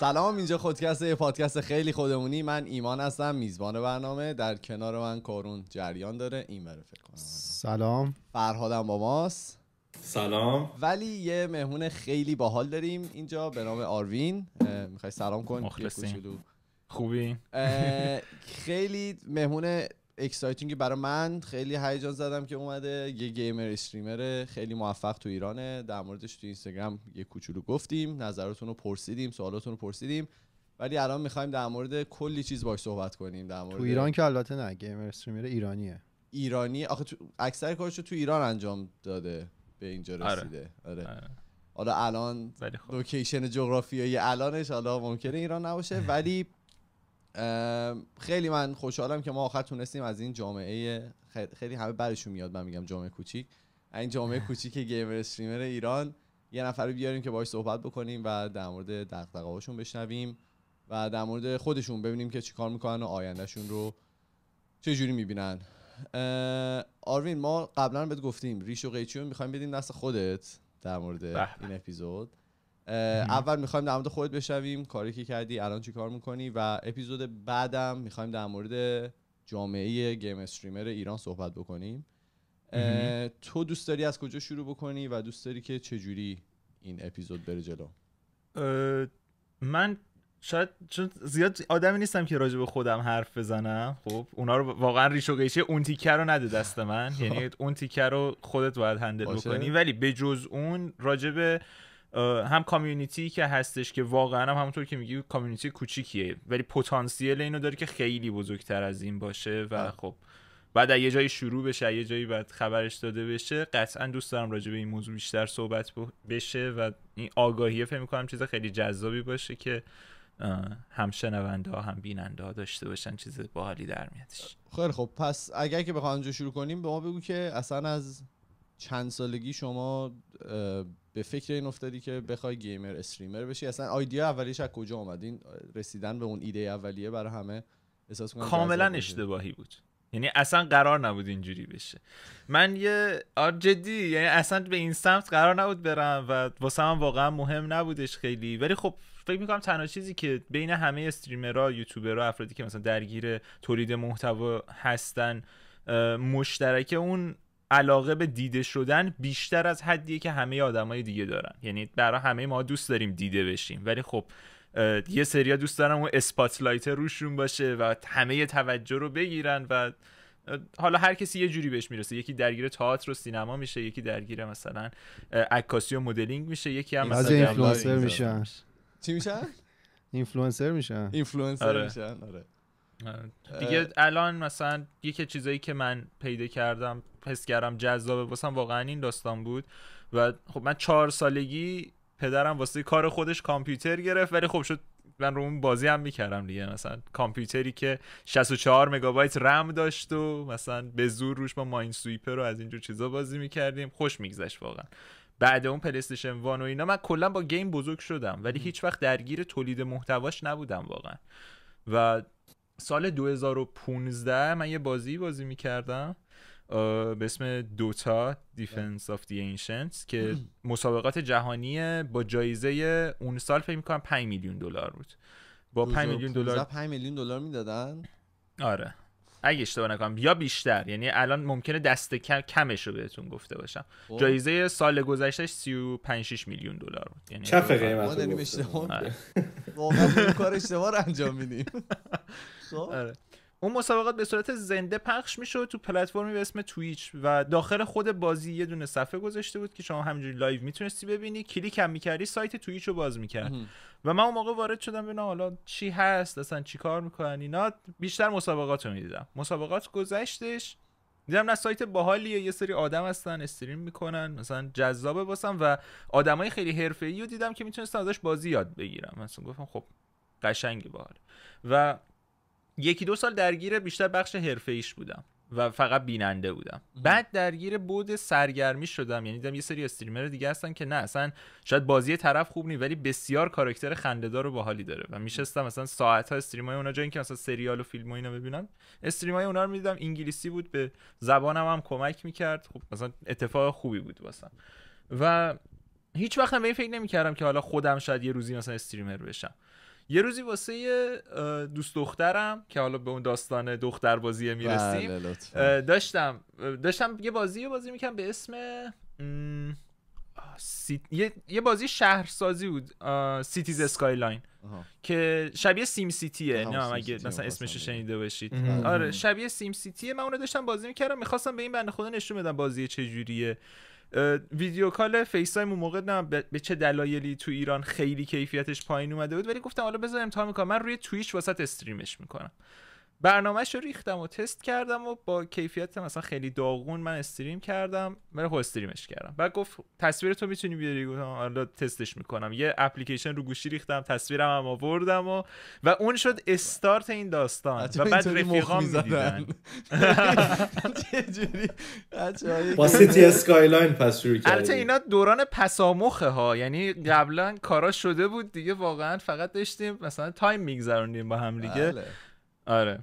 سلام اینجا خودکست یه پادکست خیلی خودمونی من ایمان هستم میزبان برنامه در کنار من کارون جریان داره این بره فکر کنم سلام فرهادم با ماست سلام ولی یه مهمون خیلی باحال داریم اینجا به نام آروین میخوای سلام کن مخلصیم خوبی؟ خیلی مهمون اکسایتینگ برای من خیلی هیجان زدم که اومده یه گیمر استریمر خیلی موفق تو ایرانه در موردش تو اینستاگرام یه کوچولو گفتیم نظراتون رو پرسیدیم سوالاتون رو پرسیدیم ولی الان میخوایم در مورد کلی چیز باش صحبت کنیم در مورد تو ایران که البته نه گیمر استریمر ایرانیه ایرانی آخه تو اکثر کارشو تو ایران انجام داده به اینجا آره. رسیده آره. آره. حالا الان لوکیشن خب. جغرافیایی الانش حالا ممکنه ایران نباشه ولی خیلی من خوشحالم که ما آخر تونستیم از این جامعه خیلی همه برشون میاد من میگم جامعه کوچیک این جامعه کوچیک گیمر استریمر ایران یه نفر رو بیاریم که باهاش صحبت بکنیم و در مورد دغدغه‌هاشون بشنویم و در مورد خودشون ببینیم که چیکار میکنن و آیندهشون رو چه جوری میبینن آروین ما قبلا بهت گفتیم ریش و میخوایم بدیم دست خودت در مورد بله. این اپیزود اول میخوایم در مورد خودت بشویم کاری که کردی الان چی کار میکنی و اپیزود بعدم میخوایم در مورد جامعه گیم استریمر ایران صحبت بکنیم تو دوست داری از کجا شروع بکنی و دوست داری که چجوری این اپیزود بره جلو من شاید چون زیاد آدمی نیستم که راجع به خودم حرف بزنم خب اونا رو واقعا ریش و قیشه اون تیکه رو نده دست من یعنی اون تیکه رو خودت باید هندل بکنی ولی به جز اون راجع به هم کامیونیتی که هستش که واقعا هم همونطور که میگی کامیونیتی کوچیکیه ولی پتانسیل اینو داره که خیلی بزرگتر از این باشه و بله. خب بعد یه جایی شروع بشه یه جایی بعد خبرش داده بشه قطعا دوست دارم راجع به این موضوع بیشتر صحبت بشه و این آگاهی فکر میکنم چیز خیلی جذابی باشه که هم شنونده ها هم بیننده ها داشته باشن چیز باحالی در میادش خیلی خب پس اگر که بخوام جو شروع کنیم به ما بگو که اصلا از چند سالگی شما به فکر این افتادی که بخوای گیمر استریمر بشی اصلا ایده اولیش از کجا اومد این رسیدن به اون ایده اولیه برای همه احساس کاملا اشتباهی بود یعنی اصلا قرار نبود اینجوری بشه من یه آر جدی یعنی اصلا به این سمت قرار نبود برم و واسه من واقعا مهم نبودش خیلی ولی خب فکر میکنم تنها چیزی که بین همه استریمرها یوتیوبرها افرادی که مثلا درگیر تولید محتوا هستن مشترک اون علاقه به دیده شدن بیشتر از حدیه که همه آدمای دیگه دارن یعنی برای همه ما دوست داریم دیده بشیم ولی خب یه سریا دوست دارن اون اسپاتلایت روشون باشه و همه توجه رو بگیرن و حالا هر کسی یه جوری بهش میرسه یکی درگیر تئاتر و سینما میشه یکی درگیر مثلا عکاسی و مدلینگ میشه یکی هم مثلا اینفلوئنسر میشن چی میشه اینفلوئنسر میشن اینفلوئنسر آره, آره. دیگه الان مثلا یکی چیزایی که من پیدا کردم حس کردم جذابه واسم واقعا این داستان بود و خب من چهار سالگی پدرم واسه کار خودش کامپیوتر گرفت ولی خب شد من رو اون بازی هم میکردم دیگه مثلا کامپیوتری که 64 مگابایت رم داشت و مثلا به زور روش با ماین سویپر رو از اینجور چیزا بازی میکردیم خوش میگذشت واقعا بعد اون پلیستشن وان و اینا من کلا با گیم بزرگ شدم ولی هیچ وقت درگیر تولید محتواش نبودم واقعا و سال 2015 من یه بازی بازی میکردم به اسم دوتا دیفنس آف دی Ancients که مسابقات جهانی با جایزه اون سال فکر میکنم 5 میلیون دلار بود با 5 میلیون دلار 5 میلیون دلار میدادن آره اگه اشتباه نکنم یا بیشتر یعنی الان ممکنه دست کم کمش رو بهتون گفته باشم خب. جایزه سال گذشتهش 35 6 میلیون دلار بود یعنی چه قیمت آره. واقعا کار اشتباه انجام میدیم خب؟ آره. اون مسابقات به صورت زنده پخش میشد تو پلتفرمی به اسم تویچ و داخل خود بازی یه دونه صفحه گذاشته بود که شما همینجوری لایو میتونستی ببینی کلیک هم میکردی سایت تویچ رو باز میکرد و من اون موقع وارد شدم ببینم حالا چی هست اصلا چیکار میکنن اینا بیشتر مسابقات رو میدیدم مسابقات گذشتش دیدم نه سایت باحالیه یه سری آدم هستن استریم میکنن مثلا جذابه باسم و آدمای خیلی حرفه‌ای رو دیدم که میتونستم ازش بازی یاد بگیرم مثلا گفتم خب قشنگه باحال و یکی دو سال درگیر بیشتر بخش حرفه بودم و فقط بیننده بودم بعد درگیر بود سرگرمی شدم یعنی دیدم یه سری استریمر دیگه هستن که نه اصلا شاید بازی طرف خوب نی ولی بسیار کاراکتر خندهدار و باحالی داره و میشستم مثلا ساعت ها استریم های اونا جایی که مثلا سریال و فیلم و اینا ببینم استریم های اونا رو میدیدم انگلیسی بود به زبانم هم کمک میکرد خب مثلا اتفاق خوبی بود واسم و هیچ وقت فکر که حالا خودم شاید یه روزی مثلا استریمر بشم یه روزی واسه دوست دخترم که حالا به اون داستان دختر بازیه میرسیم بله، داشتم داشتم یه بازی بازی میکنم به اسم یه... بازی شهرسازی بود سیتیز اسکایلاین که شبیه سیم سیتیه نه اگه مثلا اسمشو شنیده باشید آره شبیه سیم سیتیه من اونو داشتم بازی میکردم میخواستم به این بنده خدا نشون بدم بازی چجوریه ویدیو کال فیس تایم اون موقع نه به چه دلایلی تو ایران خیلی کیفیتش پایین اومده بود ولی گفتم حالا بذارم امتحان میکنم من روی تویچ واسط استریمش میکنم برنامهش رو ریختم و تست کردم و با کیفیت مثلا خیلی داغون من استریم کردم ولی خود خب استریمش کردم بعد گفت تصویر تو میتونی بیاری گفتم حالا تستش میکنم یه اپلیکیشن رو گوشی ریختم تصویرم هم آوردم و و اون شد استارت این داستان و بعد رفیقام میدیدن با سیتی اسکایلاین پس شروع کردیم البته اینا دوران پسامخه ها یعنی قبلا کارا شده بود دیگه واقعا فقط داشتیم مثلا تایم میگذرونیم با هم دیگه بله. آره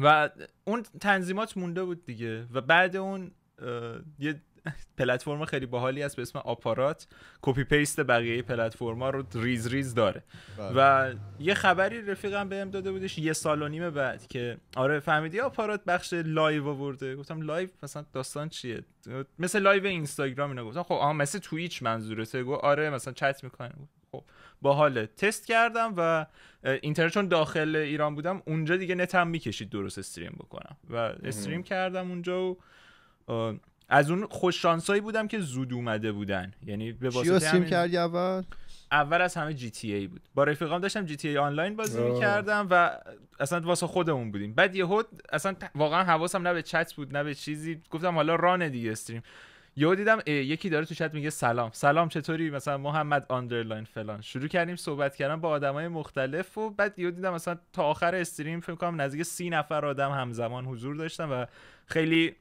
و اون تنظیمات مونده بود دیگه و بعد اون یه پلتفرم خیلی باحالی هست به اسم آپارات کپی پیست بقیه پلتفرما رو ریز ریز داره بله. و یه خبری رفیقم بهم داده بودش یه سال و نیم بعد که آره فهمیدی آپارات بخش لایو آورده گفتم لایو مثلا داستان چیه مثل لایو اینستاگرام اینا گفتم خب آها مثل تویچ منظورته گفت آره مثلا چت میکنه خب باحاله تست کردم و اینترنت چون داخل ایران بودم اونجا دیگه نتم میکشید درست استریم بکنم و استریم کردم اونجا و از اون خوش شانسایی بودم که زود اومده بودن یعنی به واسطه استریم کردی اول اول از همه جی تی ای بود با رفیقام داشتم جی تی ای آنلاین بازی میکردم و اصلا واسه خودمون بودیم بعد یهو اصلا واقعا حواسم نه به چت بود نه به چیزی گفتم حالا رانه دیگه استریم یهو دیدم یکی داره تو چت میگه سلام سلام چطوری مثلا محمد آندرلاین فلان شروع کردیم صحبت کردن با آدمای مختلف و بعد یهو دیدم مثلا تا آخر استریم فکر کنم نزدیک سی نفر آدم همزمان حضور داشتن و خیلی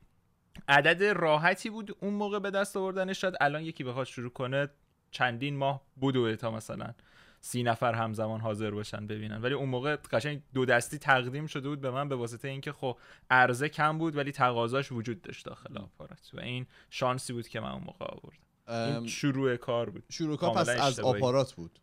عدد راحتی بود اون موقع به دست آوردنش شاید الان یکی بخواد شروع کنه چندین ماه و تا مثلا سی نفر همزمان حاضر باشن ببینن ولی اون موقع قشنگ دو دستی تقدیم شده بود به من به واسطه اینکه خب عرضه کم بود ولی تقاضاش وجود داشت داخل آپارات و این شانسی بود که من اون موقع آوردم این شروع کار بود شروع کار پس از آپارات بود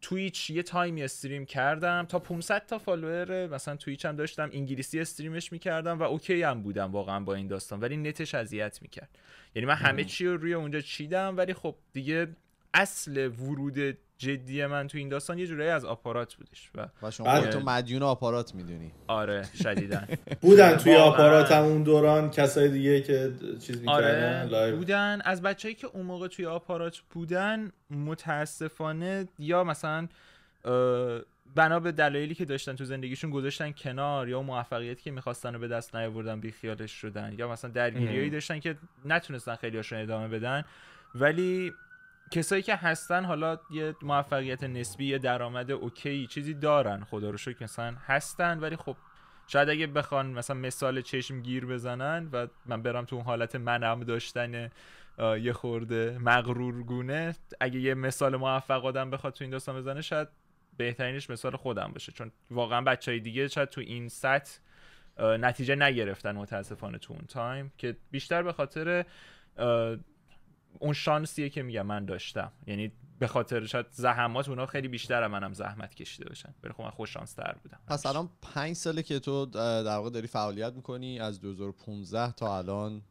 تویچ یه تایمی استریم کردم تا 500 تا فالوور مثلا تویچ هم داشتم انگلیسی استریمش میکردم و اوکی هم بودم واقعا با این داستان ولی نتش اذیت میکرد یعنی من همه چی رو روی اونجا چیدم ولی خب دیگه اصل ورود جدی من تو این داستان یه جورایی از آپارات بودش و, شما تو مدیون آپارات میدونی آره شدیدن بودن توی آپارات هم اون دوران کسای دیگه که چیز میکردن آره بودن از بچه‌ای که اون موقع توی آپارات بودن متاسفانه یا مثلا بنا به دلایلی که داشتن تو زندگیشون گذاشتن کنار یا موفقیتی که میخواستن رو به دست نیاوردن خیالش شدن یا مثلا درگیریایی داشتن که نتونستن خیلی ادامه بدن ولی کسایی که هستن حالا یه موفقیت نسبی یه درآمد اوکی چیزی دارن خدا رو شکر مثلا هستن ولی خب شاید اگه بخوان مثلا مثال چشم گیر بزنن و من برم تو اون حالت منم داشتن یه خورده مغرور اگه یه مثال موفق آدم بخواد تو این داستان بزنه شاید بهترینش مثال خودم باشه چون واقعا بچه های دیگه شاید تو این سطح نتیجه نگرفتن متاسفانه تو اون تایم که بیشتر به خاطر اون شانسیه که میگم من داشتم یعنی به خاطر شاید زحمات اونا خیلی بیشتره منم زحمت کشیده باشن ولی خب من خوش شانس تر بودم پس الان 5 ساله که تو در واقع داری فعالیت میکنی از 2015 تا الان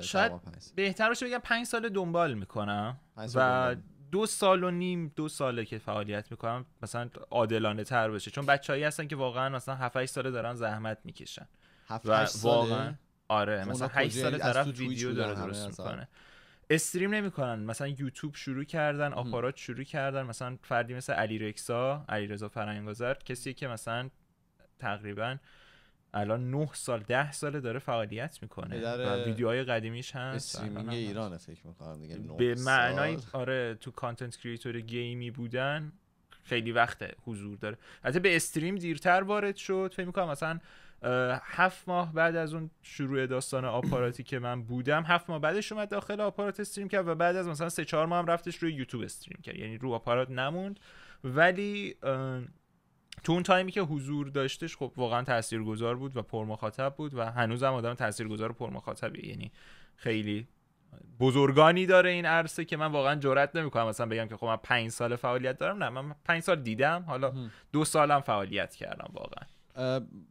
شاید بهتر باشه بگم 5 سال دنبال میکنم و دو سال و نیم دو ساله که فعالیت میکنم مثلا عادلانه تر باشه چون هایی هستن که واقعا مثلا 7 8 ساله دارن زحمت میکشن و واقعا آره خب مثلا 8 ساله طرف ویدیو داره درست میکنه استریم نمیکنن مثلا یوتیوب شروع کردن آپارات شروع کردن مثلا فردی مثل علی رکسا علی رضا فرنگازر کسی که مثلا تقریبا الان 9 سال ده ساله داره فعالیت میکنه و ویدیوهای قدیمیش هم استریمینگ ایران فکر دیگه به معنای آره تو کانتنت کریتور گیمی بودن خیلی وقت حضور داره البته به استریم دیرتر وارد شد فکر میکنم مثلا هفت ماه بعد از اون شروع داستان آپاراتی که من بودم هفت ماه بعدش اومد داخل آپارات استریم کرد و بعد از مثلا سه چهار ماه هم رفتش روی یوتیوب استریم کرد یعنی رو آپارات نموند ولی تو اون تایمی که حضور داشتش خب واقعا تاثیرگذار بود و پرمخاطب بود و هنوزم آدم تاثیرگذار و پرمخاطبی یعنی خیلی بزرگانی داره این عرصه که من واقعا جرئت نمیکنم مثلا بگم که خب من پنج سال فعالیت دارم نه من 5 سال دیدم حالا دو سالم فعالیت کردم واقعا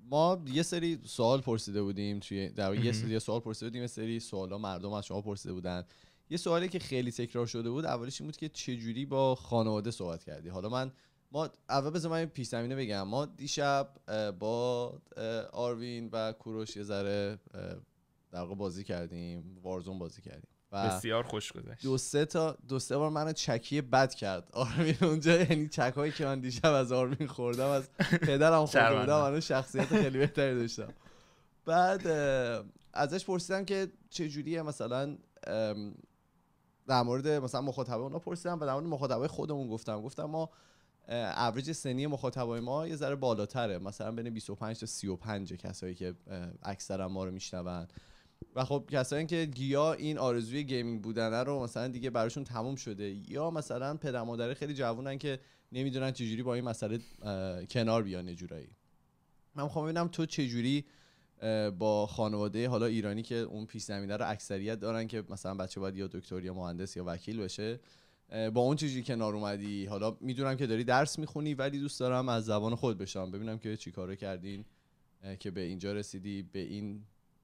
ما یه سری سوال پرسیده بودیم توی در یه سری سوال پرسیده بودیم یه سری سوالا مردم از شما پرسیده بودن یه سوالی که خیلی تکرار شده بود اولش این بود که چجوری با خانواده صحبت کردی حالا من ما اول بذار من پیش زمینه بگم ما دیشب با آروین و کوروش یه ذره در بازی کردیم وارزون بازی کردیم بسیار خوش گذشت دو سه تا دو سه بار منو چکی بد کرد آرمین اونجا یعنی چکایی که من دیشب از آرمین خوردم از پدرم خوردم من شخصیت خیلی بهتری داشتم بعد ازش پرسیدم که چه جوریه مثلا در مورد مثلا مخاطبه اونا پرسیدم و در مورد مخاطبای خودمون گفتم گفتم ما اوریج سنی مخاطبای ما یه ذره بالاتره مثلا بین 25 تا 35 کسایی که اکثرا ما رو میشنوند و خب کسایی که گیا این آرزوی گیمینگ بودنه رو مثلا دیگه براشون تموم شده یا مثلا پدر مادر خیلی جوونن که نمیدونن چجوری با این مسئله کنار بیان جورایی من میخوام ببینم تو چجوری با خانواده حالا ایرانی که اون پیش زمینه رو اکثریت دارن که مثلا بچه باید یا دکتر یا مهندس یا وکیل بشه با اون چجوری کنار اومدی حالا میدونم که داری درس میخونی ولی دوست دارم از زبان خود بشم ببینم که چیکاره کردین که به اینجا رسیدی به این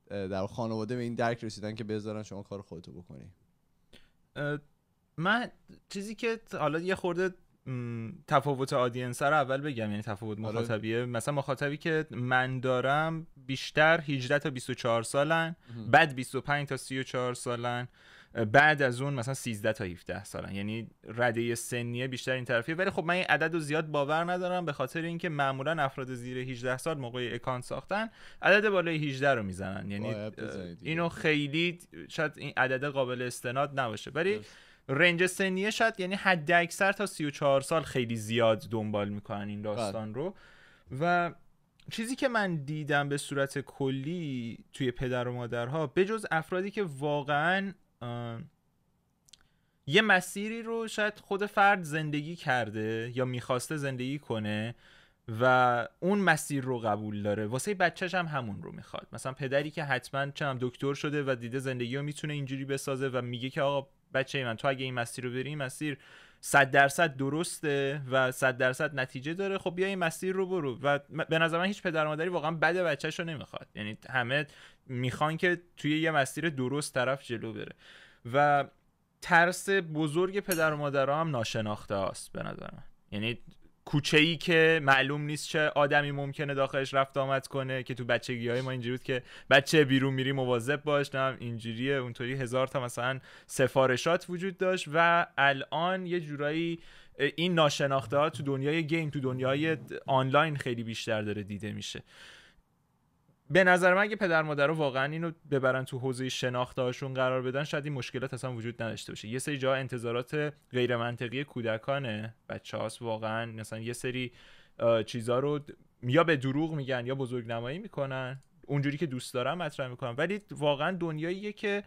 در خانواده به این درک رسیدن که بذارن شما کار خودتو بکنی من چیزی که حالا یه خورده تفاوت آدینس رو اول بگم یعنی تفاوت آره. مخاطبیه مثلا مخاطبی که من دارم بیشتر 18 تا 24 سالن بعد 25 تا 34 سالن بعد از اون مثلا 13 تا 17 سالن یعنی رده سنیه بیشتر این طرفیه ولی خب من این عدد رو زیاد باور ندارم به خاطر اینکه معمولا افراد زیر 18 سال موقع اکانت ساختن عدد بالای 18 رو میزنن یعنی اینو خیلی شاید این عدد قابل استناد نباشه ولی رنج سنیه شاید یعنی حد اکثر تا 34 سال خیلی زیاد دنبال میکنن این بله. داستان رو و چیزی که من دیدم به صورت کلی توی پدر و مادرها بجز افرادی که واقعا یه مسیری رو شاید خود فرد زندگی کرده یا میخواسته زندگی کنه و اون مسیر رو قبول داره واسه بچهش هم همون رو میخواد مثلا پدری که حتما چم دکتر شده و دیده زندگی رو میتونه اینجوری بسازه و میگه که آقا بچه من تو اگه این مسیر رو بری این مسیر صد درصد درسته و صد درصد نتیجه داره خب بیا این مسیر رو برو و به نظر من هیچ پدر مادری واقعا بد بچهش رو نمیخواد یعنی همه میخوان که توی یه مسیر درست طرف جلو بره و ترس بزرگ پدر و مادرها هم ناشناخته است به نظر من یعنی کوچه ای که معلوم نیست چه آدمی ممکنه داخلش رفت آمد کنه که تو بچگی های ما اینجوری بود که بچه بیرون میری مواظب باش نه اینجوریه اونطوری هزار تا مثلا سفارشات وجود داشت و الان یه جورایی این ناشناخته ها تو دنیای گیم تو دنیای آنلاین خیلی بیشتر داره دیده میشه به نظر من اگه پدر رو واقعا اینو ببرن تو حوزه شناخت قرار بدن شاید این مشکلات اصلا وجود نداشته باشه یه سری جا انتظارات غیر منطقی کودکانه بچه هاست واقعا مثلا یه سری چیزها رو یا به دروغ میگن یا بزرگ نمایی میکنن اونجوری که دوست دارن مطرح میکنن ولی واقعا دنیاییه که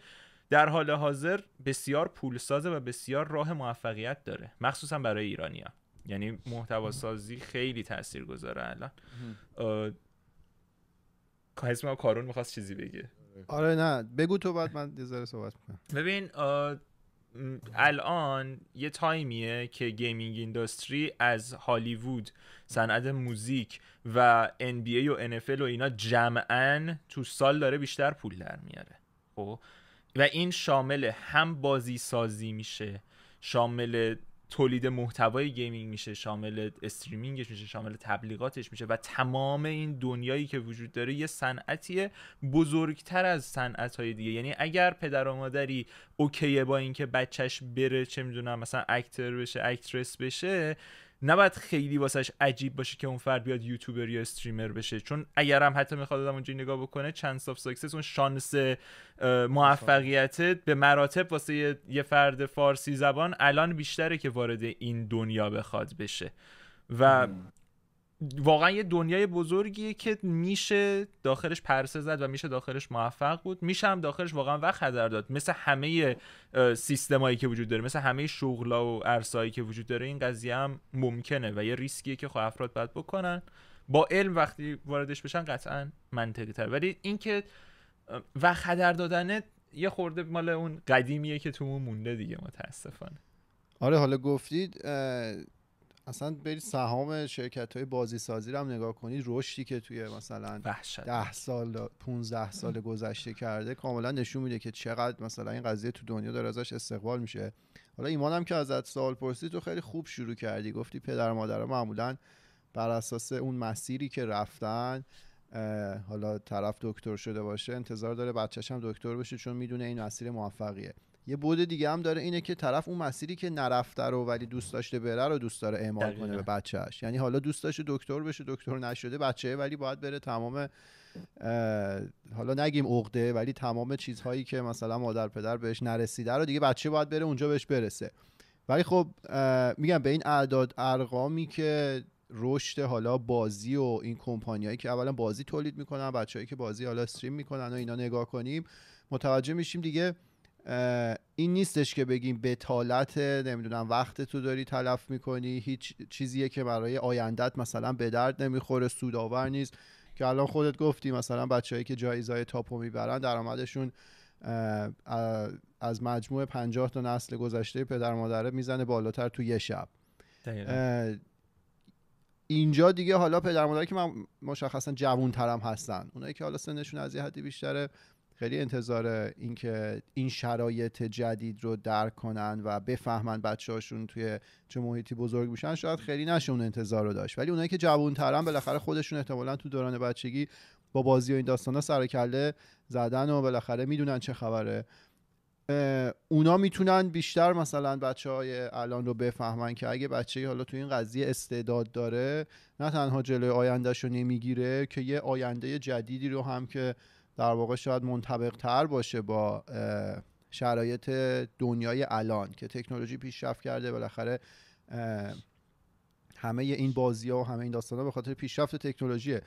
در حال حاضر بسیار پولسازه و بسیار راه موفقیت داره مخصوصا برای ایرانیا یعنی محتواسازی خیلی تاثیرگذاره الان حس کارون میخواست چیزی بگه آره نه بگو تو بعد من یه صحبت میکنم ببین الان یه تایمیه که گیمینگ اینداستری از هالیوود صنعت موزیک و NBA و NFL و اینا جمعا تو سال داره بیشتر پول در میاره خب و این شامل هم بازی سازی میشه شامل تولید محتوای گیمینگ میشه شامل استریمینگش میشه شامل تبلیغاتش میشه و تمام این دنیایی که وجود داره یه صنعتی بزرگتر از صنعت دیگه یعنی اگر پدر و مادری اوکیه با اینکه بچهش بره چه میدونم مثلا اکتر بشه اکترس بشه نباید خیلی واسش عجیب باشه که اون فرد بیاد یوتیوبر یا استریمر بشه چون اگرم حتی میخواد آدم نگاه بکنه چند آف ساکسس اون شانس موفقیت به مراتب واسه یه فرد فارسی زبان الان بیشتره که وارد این دنیا بخواد بشه و واقعا یه دنیای بزرگیه که میشه داخلش پرسه زد و میشه داخلش موفق بود میشه هم داخلش واقعا وقت هدر داد مثل همه سیستمایی که وجود داره مثل همه شغلا و عرصایی که وجود داره این قضیه هم ممکنه و یه ریسکیه که خب افراد باید بکنن با علم وقتی واردش بشن قطعا منطقی تر ولی اینکه وقت هدر دادنه یه خورده مال اون قدیمیه که تو مونده دیگه متاسفانه آره حالا گفتید اصلا برید سهام شرکت های بازی رو هم نگاه کنید رشدی که توی مثلا ده سال 15 سال گذشته کرده کاملا نشون میده که چقدر مثلا این قضیه تو دنیا داره ازش استقبال میشه حالا ایمانم که ازت سوال پرسی تو خیلی خوب شروع کردی گفتی پدر مادر معمولا بر اساس اون مسیری که رفتن حالا طرف دکتر شده باشه انتظار داره بچهش هم دکتر بشه چون میدونه این مسیر موفقیه یه بود دیگه هم داره اینه که طرف اون مسیری که نرفته رو ولی دوست داشته بره رو دوست داره اعمال کنه به بچهش یعنی حالا دوست داشته دکتر بشه دکتر نشده بچه ولی باید بره تمام حالا نگیم عقده ولی تمام چیزهایی که مثلا مادر پدر بهش نرسیده رو دیگه بچه باید بره اونجا بهش برسه ولی خب میگم به این اعداد ارقامی که رشد حالا بازی و این کمپانیایی که اولا بازی تولید میکنن بچههایی که بازی حالا استریم میکنن و اینا نگاه کنیم متوجه میشیم دیگه این نیستش که بگیم بتالت نمیدونم وقت تو داری تلف میکنی هیچ چیزیه که برای آیندت مثلا به درد نمیخوره سودآور نیست که الان خودت گفتی مثلا بچههایی که جایزه تاپو میبرن درآمدشون از مجموع 50 تا نسل گذشته پدر مادره میزنه بالاتر تو یه شب اینجا دیگه حالا پدر مادره که من مشخصا جوون ترم هستن اونایی که حالا سنشون از یه حدی بیشتره خیلی انتظار اینکه این شرایط جدید رو درک کنن و بفهمن بچه هاشون توی چه محیطی بزرگ میشن شاید خیلی نشه اون انتظار رو داشت ولی اونایی که جوان ترن بالاخره خودشون احتمالا تو دوران بچگی با بازی و این داستانا سر کله زدن و بالاخره میدونن چه خبره اونا میتونن بیشتر مثلا بچه های الان رو بفهمن که اگه بچه حالا تو این قضیه استعداد داره نه تنها جلوی آیندهش رو نمیگیره که یه آینده جدیدی رو هم که در واقع شاید منطبق تر باشه با شرایط دنیای الان که تکنولوژی پیشرفت کرده بالاخره همه این بازی و همه این داستان ها به خاطر پیشرفت تکنولوژیه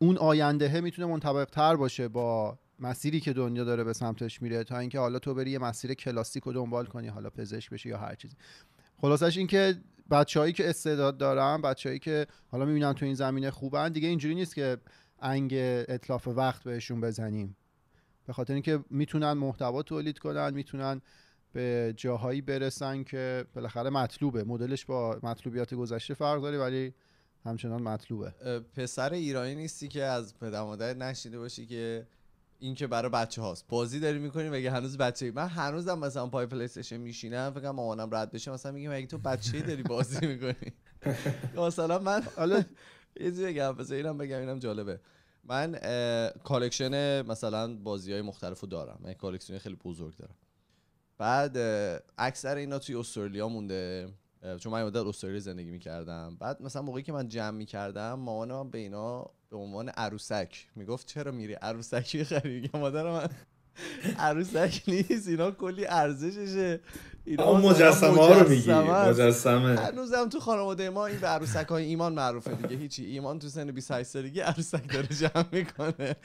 اون آیندهه میتونه منطبق تر باشه با مسیری که دنیا داره به سمتش میره تا اینکه حالا تو بری یه مسیر کلاسیک رو دنبال کنی حالا پزشک بشی یا هر چیزی خلاصش اینکه بچههایی که استعداد دارن بچههایی که حالا میبینم تو این زمینه خوبن دیگه اینجوری نیست که انگ اطلاف وقت بهشون بزنیم به خاطر اینکه میتونن محتوا تولید کنن میتونن به جاهایی برسن که بالاخره مطلوبه مدلش با مطلوبیات گذشته فرق داره ولی همچنان مطلوبه پسر ایرانی نیستی که از پدر مادر نشیده باشی که این که برای بچه هاست بازی داری میکنی هنوز بچه من هنوزم مثلا پای پلی میشینم فکرم مامانم رد بشه مثلا میگم تو بچه داری بازی میکنی مثلا من یه چیزی بگم اینم بگم اینم جالبه من کالکشن مثلا بازی های مختلف رو دارم من یعنی کالکشن خیلی بزرگ دارم بعد اکثر اینا توی استرالیا مونده چون من مدت استرالیا زندگی میکردم بعد مثلا موقعی که من جمع میکردم کردم به اینا به عنوان عروسک میگفت چرا میری عروسکی خریدی؟ مادر من عروسک نیست اینا کلی ارزششه اینا مجسمه ها رو میگی مجسمه هنوزم تو خانواده ما این به عروسک های ایمان معروفه دیگه هیچی ایمان تو سن 28 سالگی عروسک داره جمع میکنه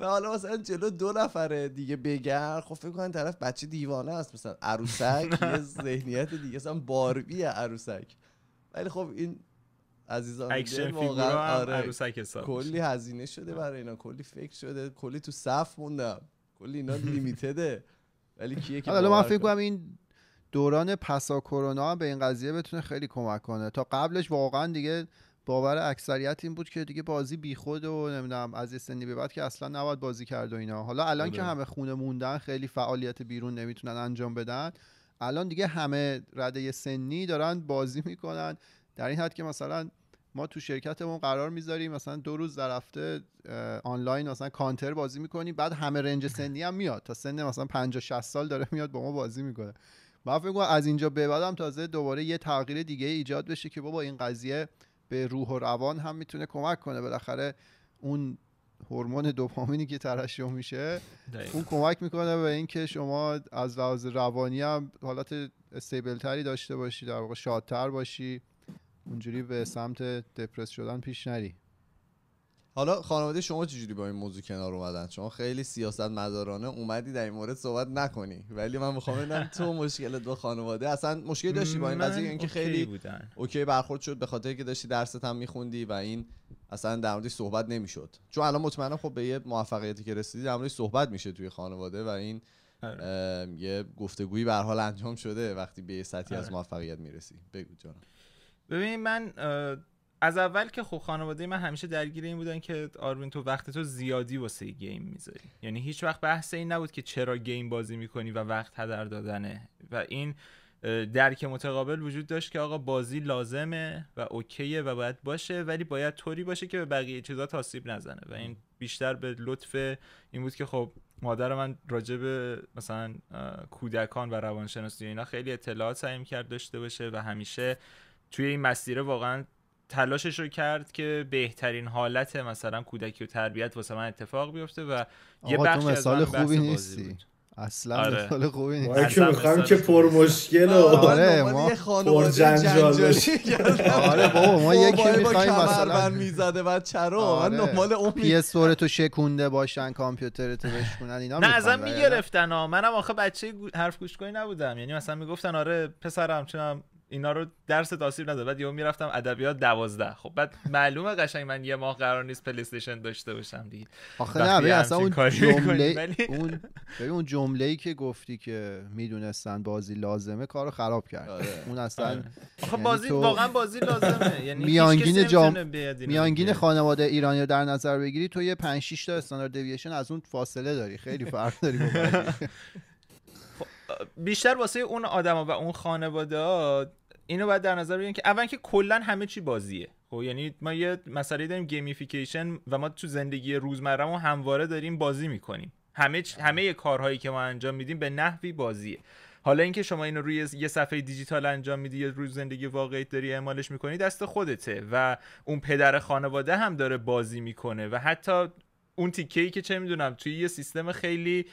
و حالا مثلا جلو دو نفره دیگه بگر خب فکر کن طرف بچه دیوانه است مثلا عروسک یه ذهنیت دیگه مثلا باربی عروسک ولی خب این عزیزان اکشن فیگورا آره کلی هزینه شده برای اینا کلی فکر شده کلی تو صف موندم کلی اینا لیمیتده ولی کیه که آره، حالا من فکر کنم این دوران پسا کرونا به این قضیه بتونه خیلی کمک کنه تا قبلش واقعا دیگه باور اکثریت این بود که دیگه بازی بیخود و نمیدونم از یه سنی به بعد که اصلا نباید بازی کرد و اینا حالا الان که آره. همه خونه موندن خیلی فعالیت بیرون نمیتونن انجام بدن الان دیگه همه رده سنی دارن بازی میکنن در این حد که مثلا ما تو شرکتمون قرار میذاریم مثلا دو روز در هفته آنلاین مثلا کانتر بازی میکنیم بعد همه رنج سنی هم میاد تا سن مثلا 50 60 سال داره میاد با ما بازی میکنه من فکر از اینجا به بعدم تازه دوباره یه تغییر دیگه ایجاد بشه که بابا این قضیه به روح و روان هم میتونه کمک کنه بالاخره اون هورمون دوپامینی که ترشح میشه اون کمک میکنه به اینکه شما از لحاظ روانی هم حالت استیبل داشته باشی در واقع شادتر باشی اونجوری به سمت دپرس شدن پیش نری حالا خانواده شما چجوری با این موضوع کنار اومدن شما خیلی سیاست مدارانه اومدی در این مورد صحبت نکنی ولی من میخوام ببینم تو مشکل دو خانواده اصلا مشکلی داشتی با این قضیه اینکه خیلی بودن. اوکی برخورد شد به خاطر که داشتی درست هم میخوندی و این اصلا در موردش صحبت نمیشد چون الان مطمئنم خب به یه موفقیتی که رسیدی در موردش صحبت میشه توی خانواده و این آره. یه گفتگویی به حال انجام شده وقتی به سطحی از آره. موفقیت میرسی بگو جانم ببین من از اول که خب خانواده من همیشه درگیر این بودن که آروین تو وقت تو زیادی واسه گیم میذاری یعنی هیچ وقت بحث این نبود که چرا گیم بازی میکنی و وقت هدر دادنه و این درک متقابل وجود داشت که آقا بازی لازمه و اوکیه و باید باشه ولی باید طوری باشه که به بقیه چیزا تاسیب نزنه و این بیشتر به لطف این بود که خب مادر من راجب مثلا کودکان و روانشناسی اینا خیلی اطلاعات سعی کرد داشته باشه و همیشه توی این مسیر واقعا تلاشش رو کرد که بهترین حالت مثلا کودکی و تربیت واسه من اتفاق بیفته و یه بخش مثال از من خوبی نیستی اصلا آره. مثال خوبی نیست اصلا میخوام که پر مشکل و آره ما پر جنجال آره بابا ما یکی میخوایم مثلا من میزده و چرا آره. من اون پی تو شکونده باشن کامپیوتر تو اینا نه ازم میگرفتن ها منم آخه بچه حرف گوش نبودم یعنی مثلا میگفتن آره پسرم چونم اینا رو درس تاثیر نداد بعد یهو میرفتم ادبیات دوازده خب بعد معلومه قشنگ من یه ماه قرار نیست پلی داشته باشم دیگه آخه نه ببین اصلا اون جمله اون ببین اون جمله ای که گفتی که میدونستن بازی لازمه کارو خراب کرد آره. اون اصلا آره. آخه یعنی بازی تو... واقعا بازی لازمه یعنی میانگین جام میانگین خانواده ایرانی رو در نظر بگیری تو یه 5 6 تا استاندارد دیویشن از اون فاصله داری خیلی فرق داری خب، بیشتر واسه اون آدما و اون خانواده ها اینو باید در نظر بگیریم که اول که کلا همه چی بازیه خب یعنی ما یه مسئله داریم گیمیفیکیشن و ما تو زندگی روزمرهمون همواره داریم بازی میکنیم همه همه کارهایی که ما انجام میدیم به نحوی بازیه حالا اینکه شما اینو روی یه صفحه دیجیتال انجام میدی یا روی زندگی واقعیت داری اعمالش میکنی دست خودته و اون پدر خانواده هم داره بازی میکنه و حتی اون تیکه ای که چه میدونم توی یه سیستم خیلی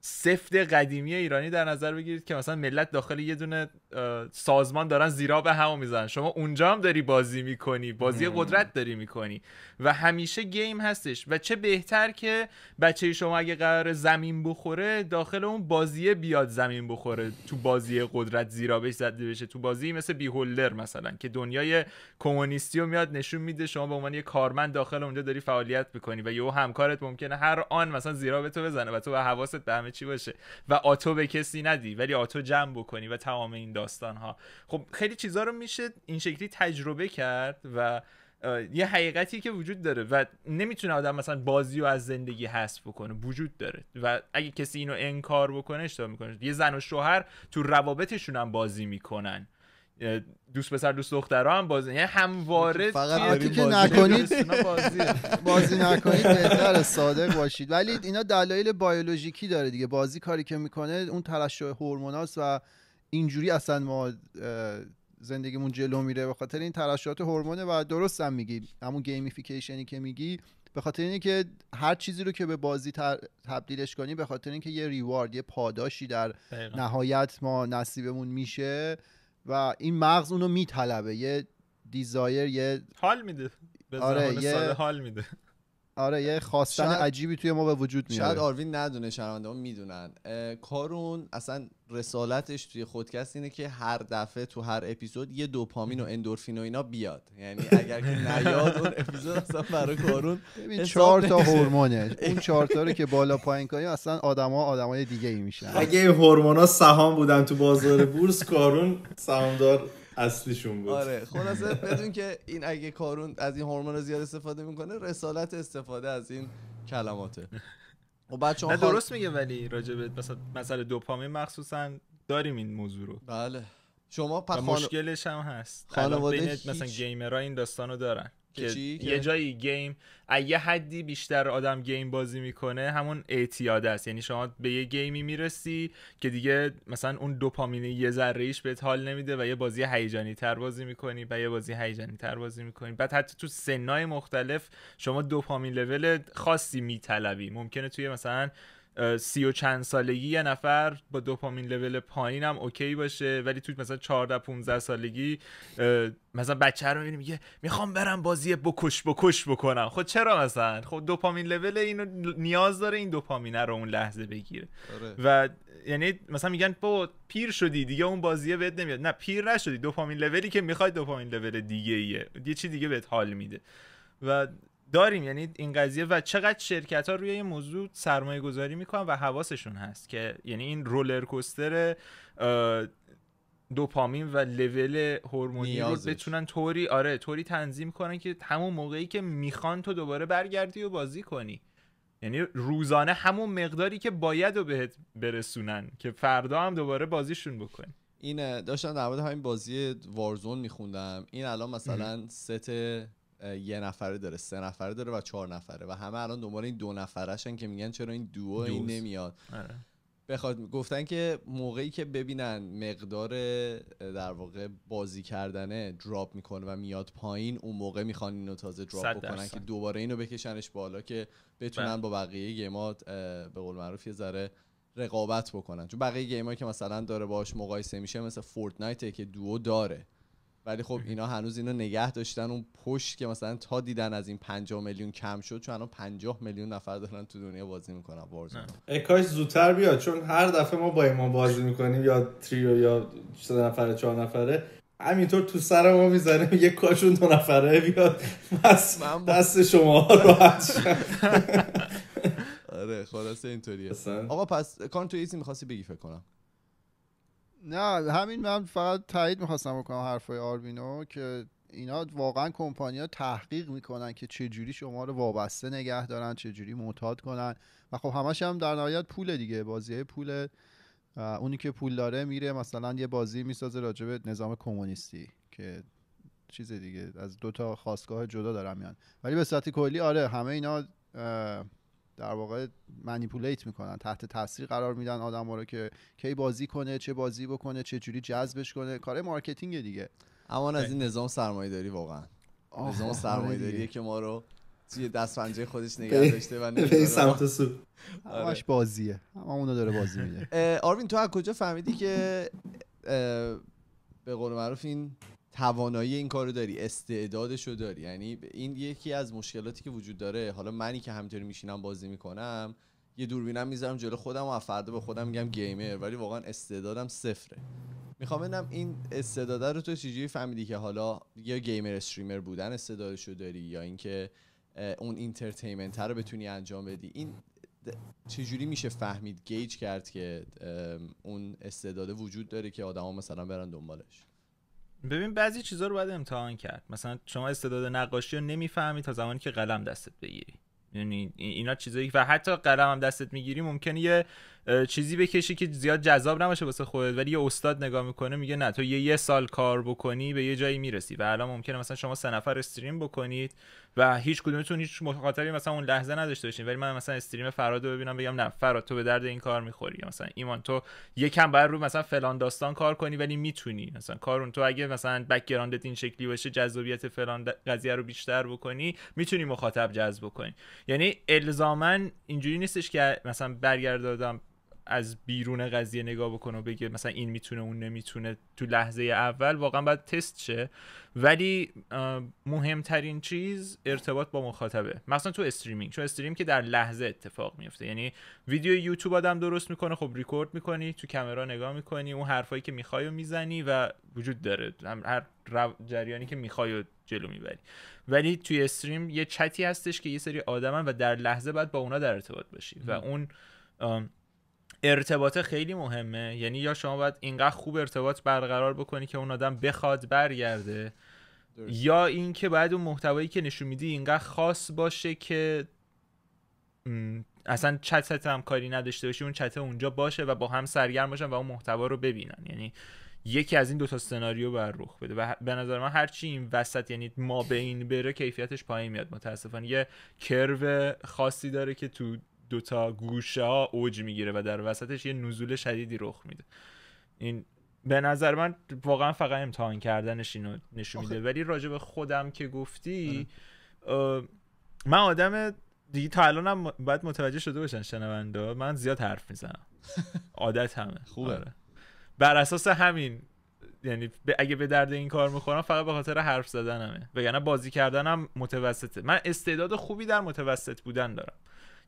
سفت قدیمی ایرانی در نظر بگیرید که مثلا ملت داخل یه دونه سازمان دارن زیرا به هم میزنن شما اونجا هم داری بازی میکنی بازی قدرت داری میکنی و همیشه گیم هستش و چه بهتر که بچه شما اگه قرار زمین بخوره داخل اون بازیه بیاد زمین بخوره تو بازی قدرت زیرا بهش زده بشه تو بازی مثل بیهولدر مثلا که دنیای کمونیستی رو میاد نشون میده شما به عنوان یه کارمند داخل اونجا داری فعالیت میکنی و یه همکارت ممکنه هر آن مثلا زیرا به تو بزنه و تو حواست به همه چی باشه و آتو به کسی ندی ولی آتو جمع بکنی و تمام این داستان ها خب خیلی چیزها رو میشه این شکلی تجربه کرد و یه حقیقتی که وجود داره و نمیتونه آدم مثلا بازی رو از زندگی حذف بکنه وجود داره و اگه کسی اینو انکار بکنه اشتباه میکنه یه زن و شوهر تو روابطشون هم بازی میکنن دوست پسر دوست دخترها هم بازی یعنی وارد، فقط که نکنید بازی نکنید بهتر صادق باشید ولی اینا دلایل بیولوژیکی داره دیگه بازی کاری که میکنه اون ترشح هورموناست و اینجوری اصلا ما زندگیمون جلو میره به خاطر این ترشحات هورمونه و درست هم میگی همون گیمیفیکیشنی که میگی به خاطر اینه که هر چیزی رو که به بازی تبدیلش کنی به خاطر اینکه یه ریوارد یه پاداشی در نهایت ما نصیبمون میشه و این مغز اونو میطلبه یه دیزایر یه حال میده آره یه... حال میده آره یه خواستن عجیبی توی ما به وجود میاد شاید آروین ندونه شرمنده ها میدونن کارون اصلا رسالتش توی خودکست اینه که هر دفعه تو هر اپیزود یه دوپامین و اندورفین و اینا بیاد یعنی اگر که نیاد اون اپیزود اصلا برای کارون چهار تا هورمونه اون چهار تا رو که بالا پایین کنیم اصلا آدما آدمای دیگه ای میشن اگه هورمونا سهام بودن تو بازار بورس کارون سهامدار اصلیشون بود آره خلاصه بدون که این اگه کارون از این هورمون زیاد استفاده میکنه رسالت استفاده از این کلماته و درست میگه ولی راجع مثلا مثلا دوپامین مخصوصا داریم این موضوع رو بله شما مشکلش هم هست خانواده هیچ... مثلا گیمرها این داستانو دارن که, یه جایی گیم یه حدی بیشتر آدم گیم بازی میکنه همون اعتیاد است یعنی شما به یه گیمی میرسی که دیگه مثلا اون دوپامین یه ذره ایش بهت حال نمیده و یه بازی هیجانی تر بازی میکنی و یه بازی هیجانی تر بازی میکنی بعد حتی تو سنای مختلف شما دوپامین لول خاصی میطلبی ممکنه توی مثلا سی و چند سالگی یه نفر با دوپامین لول پایین هم اوکی باشه ولی تو مثلا 14 15 سالگی مثلا بچه رو میبینی میگه میخوام برم بازی بکش بکش بکنم خب چرا مثلا خب دوپامین لول اینو نیاز داره این دوپامینه رو اون لحظه بگیره آره. و یعنی مثلا میگن با پیر شدی دیگه اون بازیه بهت نمیاد نه پیر نشدی دوپامین لولی که میخوای دوپامین لول دیگه ایه یه چی دیگه بهت حال میده و داریم یعنی این قضیه و چقدر شرکت ها روی این موضوع سرمایه گذاری میکنن و حواسشون هست که یعنی این رولر کوستر دوپامین و لول هورمونی رو بتونن طوری آره طوری تنظیم کنن که همون موقعی که میخوان تو دوباره برگردی و بازی کنی یعنی روزانه همون مقداری که باید رو بهت برسونن که فردا هم دوباره بازیشون بکنی این داشتن در مورد همین بازی وارزون میخوندم این الان مثلا ست یه نفره داره سه نفره داره و چهار نفره و همه الان دنبال این دو نفرهشن که میگن چرا این دو این نمیاد آره. بخواد گفتن که موقعی که ببینن مقدار در واقع بازی کردنه دراپ میکنه و میاد پایین اون موقع میخوان اینو تازه دراپ بکنن که دوباره اینو بکشنش بالا که بتونن بله. با بقیه گیمات به قول معروف یه ذره رقابت بکنن چون بقیه گیمایی که مثلا داره باش مقایسه میشه مثل فورتنایت که دوو داره ولی خب اینا هنوز اینو نگه داشتن اون پشت که مثلا تا دیدن از این 5 میلیون کم شد چون الان 50 میلیون نفر دارن تو دنیا بازی میکنن وارزون کاش زودتر بیاد چون هر دفعه ما با ما بازی میکنیم یا تریو یا سه نفره چهار نفره همینطور تو سر ما میزنه یه کاشون دو نفره بیاد دست شما راحت آره خلاصه اینطوریه آقا پس کان تو میخواستی بگی فکر کنم نه همین من فقط تایید میخواستم بکنم حرفای آروینو که اینا واقعا ها تحقیق میکنن که چه جوری شما رو وابسته نگه دارن چه جوری معتاد کنن و خب همش هم در نهایت پول دیگه بازی پول اونی که پول داره میره مثلا یه بازی میسازه راجب نظام کمونیستی که چیز دیگه از دو تا خواستگاه جدا دارن میان ولی به صورت کلی آره همه اینا در واقع منیپولیت میکنن تحت تاثیر قرار میدن آدم ها رو که کی بازی کنه چه بازی بکنه چه جوری جذبش کنه کار مارکتینگ دیگه اما از این نظام سرمایه داری واقعا نظام آره سرمایه داریه که ما رو توی دست پنجه خودش نگه داشته و سمت سو آره. بازیه اما اونو داره بازی میده آروین تو از کجا فهمیدی که به قول معروف این توانایی این کار رو داری استعدادش رو داری یعنی این یکی از مشکلاتی که وجود داره حالا منی که همینطوری میشینم بازی میکنم یه دوربینم میذارم جلو خودم و فردا به خودم میگم گیمر ولی واقعا استعدادم صفره میخوام ببینم این استعداده رو تو چجوری فهمیدی که حالا یا گیمر استریمر بودن استعدادش رو داری یا اینکه اون اینترتینمنت رو بتونی انجام بدی این چجوری میشه فهمید گیج کرد که اون استعداده وجود داره که آدما مثلا برن دنبالش ببین بعضی چیزا رو باید امتحان کرد مثلا شما استعداد نقاشی رو نمیفهمی تا زمانی که قلم دستت بگیری یعنی اینا چیزایی و حتی قلم هم دستت میگیری ممکنه یه چیزی بکشی که زیاد جذاب نباشه واسه خودت ولی یه استاد نگاه میکنه میگه نه تو یه یه سال کار بکنی به یه جایی میرسی و الان ممکنه مثلا شما سه نفر استریم بکنید و هیچ کدومتون هیچ مخاطبی مثلا اون لحظه نداشته باشین ولی من مثلا استریم فراد رو ببینم بگم نه فراد تو به درد این کار میخوری مثلا ایمان تو یکم بر رو مثلا فلان داستان کار کنی ولی میتونی مثلا کارون تو اگه مثلا بکگراندت این شکلی باشه جذابیت فلان قضیه رو بیشتر بکنی میتونی مخاطب جذب بکنی یعنی الزاما اینجوری نیستش که مثلا برگردادم از بیرون قضیه نگاه بکنه و بگه مثلا این میتونه اون نمیتونه تو لحظه اول واقعا باید تست شه ولی مهمترین چیز ارتباط با مخاطبه مثلا تو استریمینگ چون استریم که در لحظه اتفاق میفته یعنی ویدیو یوتیوب آدم درست میکنه خب ریکورد میکنی تو کامرا نگاه میکنی اون حرفایی که میخوای و میزنی و وجود داره هر جریانی که میخوای و جلو میبری ولی توی استریم یه چتی هستش که یه سری آدمن و در لحظه بعد با اونا در ارتباط باشی و اون ارتباطه خیلی مهمه یعنی یا شما باید اینقدر خوب ارتباط برقرار بکنی که اون آدم بخواد برگرده یا اینکه باید اون محتوایی که نشون میدی اینقدر خاص باشه که اصلا چت ست هم کاری نداشته باشی اون چت اونجا باشه و با هم سرگرم باشن و اون محتوا رو ببینن یعنی یکی از این دوتا سناریو بر رخ بده و به نظر من هرچی این وسط یعنی ما به این بره کیفیتش پایین میاد متاسفانه یه کرو خاصی داره که تو دوتا گوشه ها اوج میگیره و در وسطش یه نزول شدیدی رخ میده این به نظر من واقعا فقط امتحان کردنش اینو نشون میده ولی به خودم که گفتی آره. من آدم دیگه تا الان باید متوجه شده باشن شنونده من زیاد حرف میزنم عادت همه خوبه آره. بر اساس همین یعنی اگه به درد این کار میخورم فقط به خاطر حرف زدنمه وگرنه بازی کردنم متوسطه من استعداد خوبی در متوسط بودن دارم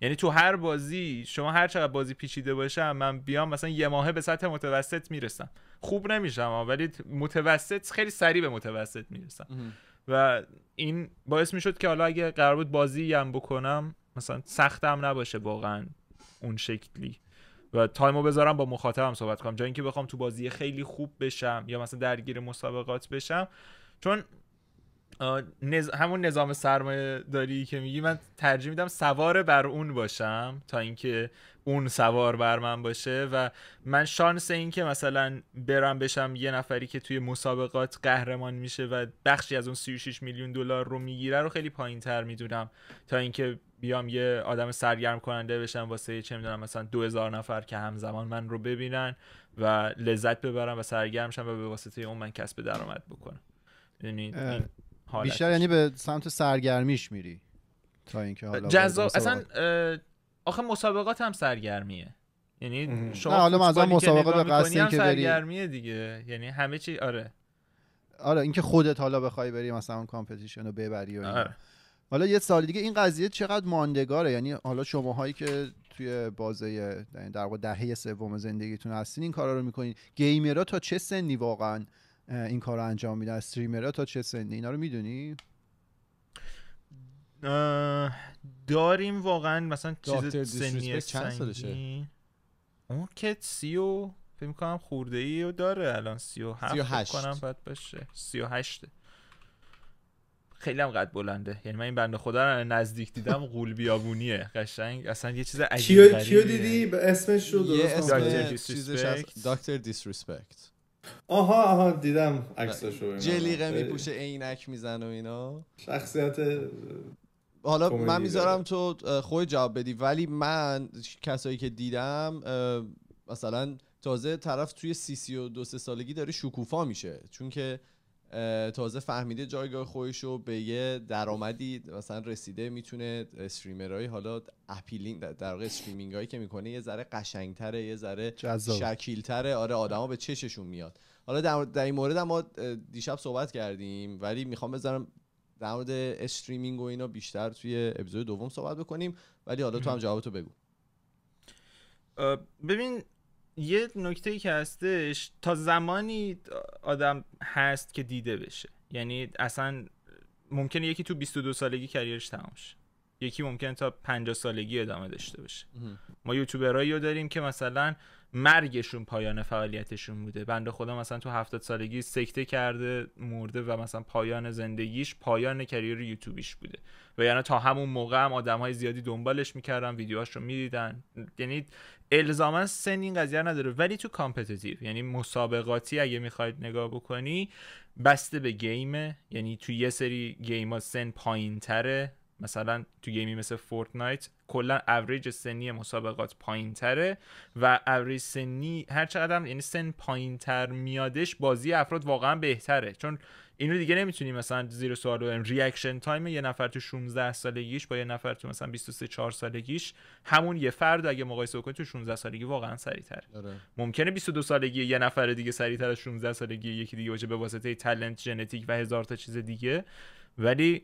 یعنی تو هر بازی شما هر چقدر بازی پیچیده باشه، من بیام مثلا یه ماهه به سطح متوسط میرسم خوب نمیشم ولی متوسط خیلی سریع به متوسط میرسم و این باعث میشد که حالا اگه قرار بود بازی هم بکنم مثلا سختم نباشه واقعا اون شکلی و تایمو بذارم با مخاطبم صحبت کنم جای اینکه بخوام تو بازی خیلی خوب بشم یا مثلا درگیر مسابقات بشم چون نز... همون نظام سرمایه داری که میگی من ترجیح میدم سوار بر اون باشم تا اینکه اون سوار بر من باشه و من شانس این که مثلا برم بشم یه نفری که توی مسابقات قهرمان میشه و بخشی از اون 36 میلیون دلار رو میگیره رو خیلی پایین تر میدونم تا اینکه بیام یه آدم سرگرم کننده بشم واسه چه میدونم مثلا 2000 نفر که همزمان من رو ببینن و لذت ببرم و سرگرم و به واسطه اون من کسب درآمد بکنم یعنی بیشتر یعنی به سمت سرگرمیش میری تا اینکه حالا جزا... اصلا آخه مسابقات هم سرگرمیه یعنی شما نه حالا مثلا مسابقه به قصد اینکه بری سرگرمیه دیگه یعنی همه چی آره آره اینکه خودت حالا بخوای بری مثلا اون کامپتیشن رو ببری و آره. حالا یه سال دیگه این قضیه چقدر ماندگاره یعنی حالا شماهایی که توی بازه در واقع دهه سوم زندگیتون هستین این کارا رو میکنین گیمرها تا چه سنی واقعا این کار رو انجام میدن استریمرها تا چه سنی اینا رو میدونی داریم واقعا مثلا چیز سنی چند سالشه اون که سی و فکر میکنم خورده ای و داره الان سی و هفت کنم باید باشه سی و هشته خیلی هم قد بلنده یعنی من این بنده خدا رو نزدیک دیدم غول بیابونیه قشنگ اصلا یه چیز عجیب کیو, کیو دیدی اسمش رو درست دکتر دیسریسپکت آها آها دیدم عکساشو جلیقه میپوشه عینک میزن و اینا شخصیت حالا من میذارم تو خود جواب بدی ولی من کسایی که دیدم مثلا تازه طرف توی سی سی و دو سه سالگی داره شکوفا میشه چون که تازه فهمیده جایگاه خودش رو به یه درآمدی مثلا رسیده میتونه استریمرهایی حالا اپیلینگ در واقع استریمینگ هایی که میکنه یه ذره قشنگتره یه ذره شکیلتره آره آدما به چششون میاد حالا در, این مورد ما دیشب صحبت کردیم ولی میخوام بذارم در مورد استریمینگ و اینا بیشتر توی اپیزود دوم صحبت بکنیم ولی حالا تو هم جوابتو بگو ببین یه نکته که هستش تا زمانی آدم هست که دیده بشه یعنی اصلا ممکنه یکی تو 22 سالگی کریرش تمام شه یکی ممکن تا 50 سالگی ادامه داشته باشه ما یوتیوبرایی رو داریم که مثلا مرگشون پایان فعالیتشون بوده بنده خدا مثلا تو هفتاد سالگی سکته کرده مرده و مثلا پایان زندگیش پایان کریر یوتیوبیش بوده و یعنی تا همون موقع هم آدم های زیادی دنبالش میکردن ویدیوهاش رو میدیدن یعنی الزاما سن این قضیه نداره ولی تو کامپتیتیو یعنی مسابقاتی اگه میخواید نگاه بکنی بسته به گیمه یعنی تو یه سری گیما سن پایینتره. مثلا تو گیمی مثل فورتنایت کلا اوریج سنی مسابقات پایین تره و اوریج سنی هر چقدر یعنی سن پایین تر میادش بازی افراد واقعا بهتره چون اینو دیگه نمیتونی مثلا زیر سوال ببریم ریاکشن تایم یه نفر تو 16 سالگیش با یه نفر تو مثلا 23 4 سالگیش همون یه فرد اگه مقایسه بکنی تو 16 سالگی واقعا سریعتر آره. ممکنه 22 سالگی یه نفر دیگه سریعتر از 16 سالگی یکی دیگه به واسطه تالنت ژنتیک و هزار تا چیز دیگه ولی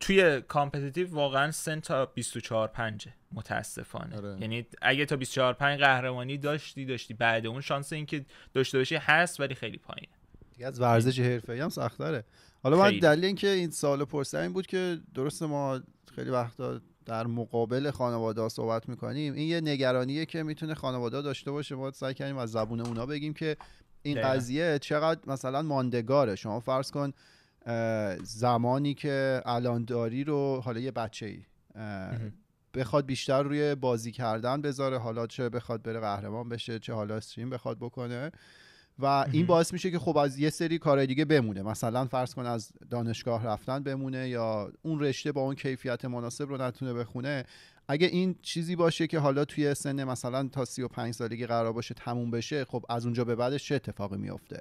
توی کامپتیتیو واقعا سن تا 24 5 متاسفانه آره. یعنی اگه تا 24 5 قهرمانی داشتی داشتی بعد اون شانس اینکه داشته باشی هست ولی خیلی پایینه دیگه از ورزش حرفه‌ای هم سخت‌تره حالا من دلیل اینکه این سال پرسیدم این بود که درست ما خیلی وقتا در مقابل خانواده صحبت میکنیم این یه نگرانیه که میتونه خانواده داشته باشه ما سعی کردیم از زبون اونا بگیم که این قضیه چقدر مثلا ماندگاره شما فرض کن زمانی که الان داری رو حالا یه بچه ای بخواد بیشتر روی بازی کردن بذاره حالا چه بخواد بره قهرمان بشه چه حالا استریم بخواد بکنه و این باعث میشه که خب از یه سری کارهای دیگه بمونه مثلا فرض کن از دانشگاه رفتن بمونه یا اون رشته با اون کیفیت مناسب رو نتونه بخونه اگه این چیزی باشه که حالا توی سن مثلا تا 35 سالگی قرار باشه تموم بشه خب از اونجا به بعدش چه اتفاقی میافته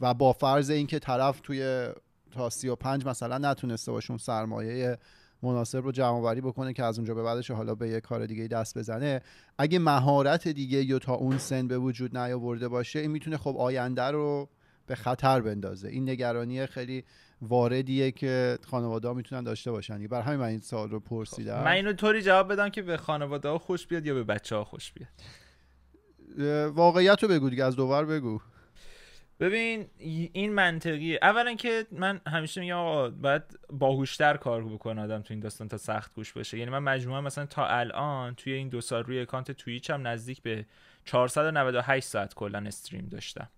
و با فرض اینکه طرف توی تا 35 مثلا نتونسته باشون سرمایه مناسب رو جمع آوری بکنه که از اونجا به بعدش حالا به یه کار دیگه دست بزنه اگه مهارت دیگه یا تا اون سن به وجود نیاورده باشه این میتونه خب آینده رو به خطر بندازه این نگرانی خیلی واردیه که خانواده ها میتونن داشته باشن یعنی بر همین من این سوال رو پرسیدم من اینو طوری جواب بدم که به خانواده ها خوش بیاد یا به بچه ها خوش بیاد واقعیت رو بگو دیگه از دوور بگو ببین این منطقیه اولا که من همیشه میگم آقا باید باهوشتر کار بکنه آدم تو این داستان تا سخت گوش باشه یعنی من مجموعه مثلا تا الان توی این دو سال روی اکانت تویچ هم نزدیک به 498 ساعت کلا استریم داشتم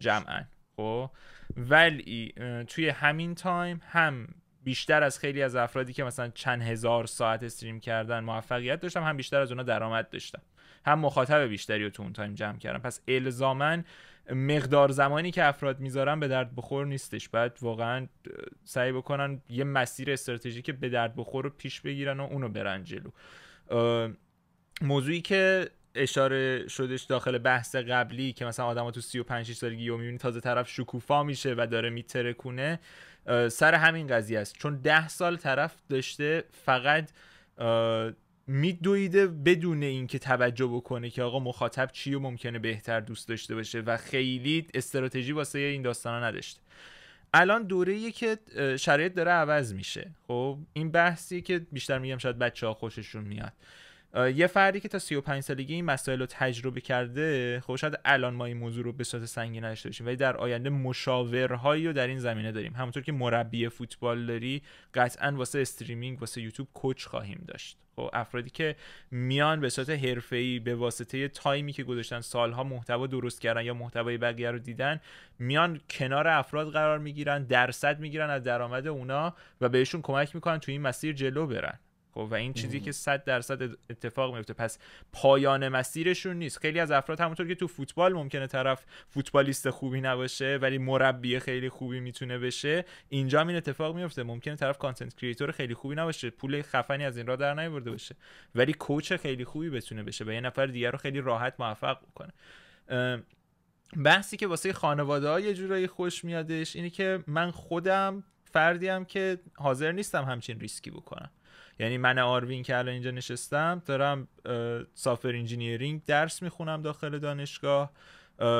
جمعا خب ولی توی همین تایم هم بیشتر از خیلی از افرادی که مثلا چند هزار ساعت استریم کردن موفقیت داشتم هم بیشتر از اونا درآمد داشتم هم مخاطب بیشتری رو تو اون تایم جمع کردم پس الزامن مقدار زمانی که افراد میذارن به درد بخور نیستش باید واقعا سعی بکنن یه مسیر استراتژیک به درد بخور رو پیش بگیرن و اونو برن جلو موضوعی که اشاره شدش داخل بحث قبلی که مثلا آدم ها تو 35 سالگی و میبینی تازه طرف شکوفا میشه و داره میترکونه سر همین قضیه است چون ده سال طرف داشته فقط میدویده بدون اینکه توجه بکنه که آقا مخاطب چی و ممکنه بهتر دوست داشته باشه و خیلی استراتژی واسه این داستانا نداشته الان دوره که شرایط داره عوض میشه خب این بحثیه که بیشتر میگم شاید بچه ها خوششون میاد یه فردی که تا 35 سالگی این مسائل رو تجربه کرده خب شاید الان ما این موضوع رو به صورت سنگین نداشته باشیم ولی در آینده مشاورهایی رو در این زمینه داریم همونطور که مربی فوتبال داری قطعا واسه استریمینگ واسه یوتیوب کوچ خواهیم داشت خب افرادی که میان به صورت حرفه‌ای به واسطه تایمی که گذاشتن سالها محتوا درست کردن یا محتوای بقیه رو دیدن میان کنار افراد قرار میگیرن درصد میگیرن از درآمد اونا و بهشون کمک میکنن تو این مسیر جلو برن خب و این چیزی که 100 درصد اتفاق میفته پس پایان مسیرشون نیست خیلی از افراد همونطور که تو فوتبال ممکنه طرف فوتبالیست خوبی نباشه ولی مربی خیلی خوبی میتونه بشه اینجا این اتفاق میفته ممکنه طرف کانتنت کریتور خیلی خوبی نباشه پول خفنی از این را در نیورده باشه ولی کوچ خیلی خوبی بتونه بشه و یه نفر دیگر رو خیلی راحت موفق کنه. بحثی که واسه خانواده ها یه جورایی خوش میادش اینه که من خودم فردیم که حاضر نیستم همچین ریسکی بکنم یعنی من آروین که الان اینجا نشستم دارم سافر انجینیرینگ درس میخونم داخل دانشگاه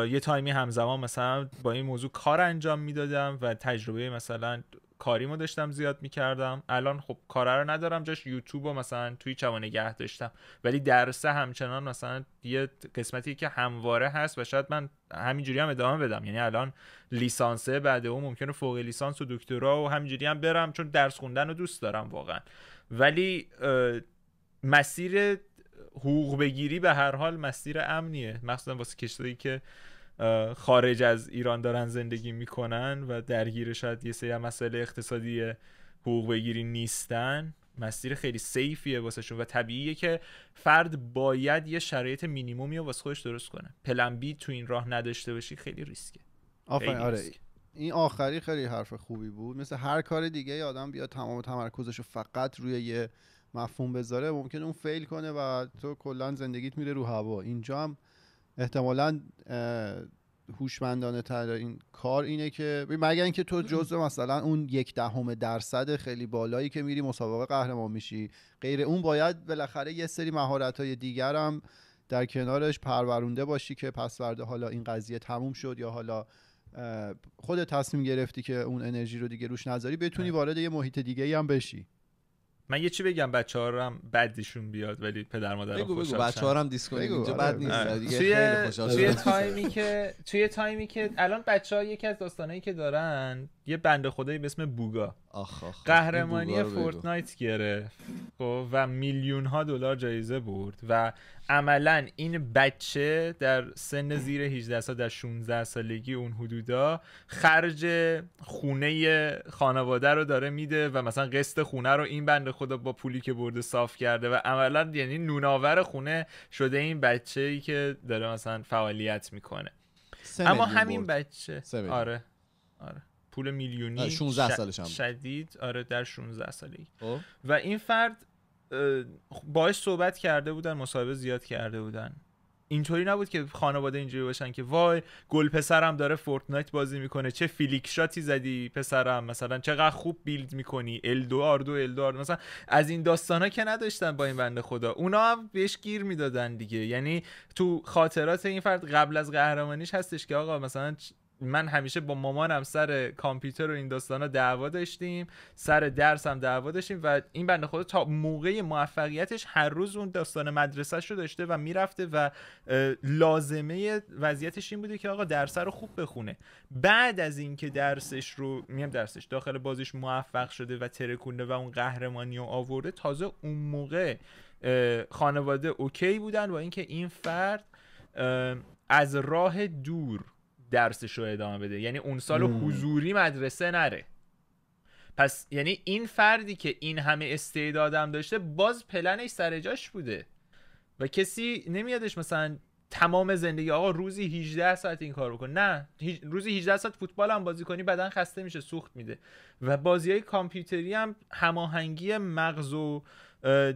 یه تایمی همزمان مثلا با این موضوع کار انجام میدادم و تجربه مثلا کاریمو داشتم زیاد میکردم الان خب کاره رو ندارم جاش یوتیوب و مثلا توی و نگه داشتم ولی درسه همچنان مثلا یه قسمتی که همواره هست و شاید من همینجوری هم ادامه بدم یعنی الان لیسانسه بعد اون ممکنه فوق لیسانس و دکترا و همینجوری هم برم چون درس خوندن رو دوست دارم واقعا ولی مسیر حقوق بگیری به هر حال مسیر امنیه مخصوصا واسه کشتایی که خارج از ایران دارن زندگی میکنن و درگیر شاید یه سری مسئله اقتصادی حقوق بگیری نیستن مسیر خیلی سیفیه شون و طبیعیه که فرد باید یه شرایط مینیمومی واسه خودش درست کنه پلن بی تو این راه نداشته باشی خیلی ریسکه آفرین آره ریسک. این آخری خیلی حرف خوبی بود مثل هر کار دیگه آدم بیاد تمام تمرکزش رو فقط روی یه مفهوم بذاره ممکن اون فیل کنه و تو کلا زندگیت میره رو هوا اینجا هم احتمالا هوشمندانه تر این کار اینه که مگر اینکه تو جزء مثلا اون یک دهم درصد خیلی بالایی که میری مسابقه قهرمان میشی غیر اون باید بالاخره یه سری مهارت های دیگر هم در کنارش پرورونده باشی که پسورده حالا این قضیه تموم شد یا حالا خود تصمیم گرفتی که اون انرژی رو دیگه روش نذاری بتونی آره. وارد یه محیط دیگه هم بشی من یه چی بگم بچه ها هم بدیشون بیاد ولی پدر مادر بگو بگو بچه هم دیس آره. بد نیست آره. توی, توی تایمی که توی تایمی که الان بچه ها یکی از داستانهایی که دارن یه بنده خدایی به اسم بوگا قهرمانی فورتنایت گرفت خب و میلیون ها دلار جایزه برد و عملا این بچه در سن زیر 18 سال در 16 سالگی اون حدودا خرج خونه خانواده رو داره میده و مثلا قسط خونه رو این بنده خدا با پولی که برده صاف کرده و عملا یعنی نوناور خونه شده این بچه ای که داره مثلا فعالیت میکنه اما همین بچه آره پول میلیونی 16 آره، سالش شدید آره در 16 سالگی خب. و این فرد باهاش صحبت کرده بودن مصاحبه زیاد کرده بودن اینطوری نبود که خانواده اینجوری باشن که وای گل پسرم داره فورتنایت بازی میکنه چه فیلیکشاتی زدی پسرم مثلا چقدر خوب بیلد میکنی ال دو آر دو ال دو مثلا از این داستان ها که نداشتن با این بنده خدا اونا هم بهش گیر میدادن دیگه یعنی تو خاطرات این فرد قبل از قهرمانیش هستش که آقا مثلا من همیشه با مامانم سر کامپیوتر و این داستانا دعوا داشتیم سر درس هم دعوا داشتیم و این بنده خدا تا موقع موفقیتش هر روز اون داستان مدرسه رو داشته و میرفته و لازمه وضعیتش این بوده که آقا درس رو خوب بخونه بعد از اینکه درسش رو میم درسش داخل بازیش موفق شده و ترکونده و اون قهرمانی رو آورده تازه اون موقع خانواده اوکی بودن با اینکه این فرد از راه دور درسش رو ادامه بده یعنی اون سال حضوری مدرسه نره پس یعنی این فردی که این همه استعدادم داشته باز پلنش سر جاش بوده و کسی نمیادش مثلا تمام زندگی آقا روزی 18 ساعت این کار بکن نه روزی 18 ساعت فوتبال هم بازی کنی بدن خسته میشه سوخت میده و بازی های کامپیوتری هم هماهنگی مغز و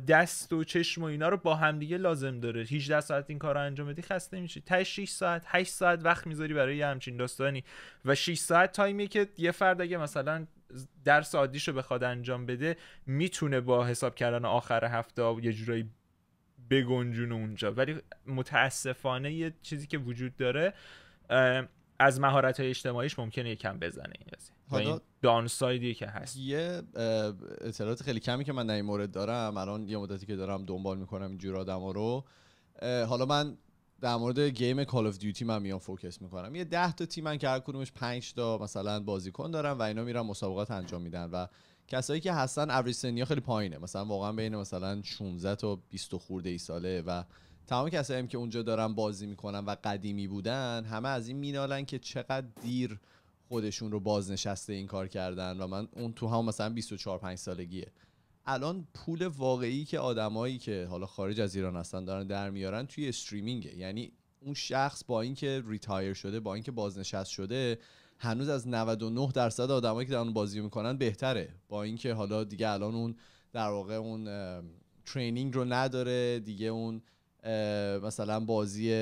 دست و چشم و اینا رو با دیگه لازم داره 18 ساعت این کار رو انجام بدی خسته میشی تا 6 ساعت 8 ساعت وقت میذاری برای یه همچین داستانی و 6 ساعت تایمیه که یه فرد اگه مثلا درس عادیشو بخواد انجام بده میتونه با حساب کردن آخر هفته یه جورایی بگنجون اونجا ولی متاسفانه یه چیزی که وجود داره از مهارت های اجتماعیش ممکنه یکم بزنه این حالا دانسایدی که هست یه اطلاعات خیلی کمی که من در این مورد دارم الان یه مدتی که دارم دنبال میکنم اینجور آدم ها رو حالا من در مورد گیم کال آف دیوتی من میام فوکس میکنم یه 10 تا تیم من که هر کدومش 5 تا مثلا بازیکن دارم و اینا میرن مسابقات انجام میدن و کسایی که هستن اوریج خیلی پایینه مثلا واقعا بین مثلا 16 تا 20 خورده ای ساله و تمام کسایی که اونجا دارن بازی میکنن و قدیمی بودن همه از این مینالن که چقدر دیر خودشون رو بازنشسته این کار کردن و من اون تو هم مثلا 24 5 سالگیه الان پول واقعی که آدمایی که حالا خارج از ایران هستن دارن در میارن توی استریمینگ. یعنی اون شخص با اینکه ریتایر شده با اینکه بازنشست شده هنوز از 99 درصد آدمایی که دارن بازی میکنن بهتره با اینکه حالا دیگه الان اون در واقع اون ترینینگ رو نداره دیگه اون مثلا بازی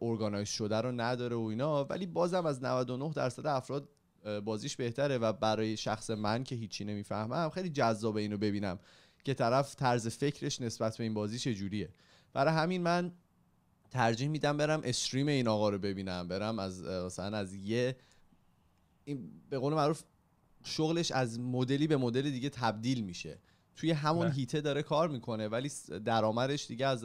ارگانایز شده رو نداره و اینا ولی بازم از 99 درصد افراد بازیش بهتره و برای شخص من که هیچی نمیفهمم خیلی جذابه اینو ببینم که طرف طرز فکرش نسبت به این بازی چجوریه برای همین من ترجیح میدم برم استریم این آقا رو ببینم برم از مثلا از یه این به قول معروف شغلش از مدلی به مدل دیگه تبدیل میشه توی همون هیته داره کار میکنه ولی درآمدش دیگه از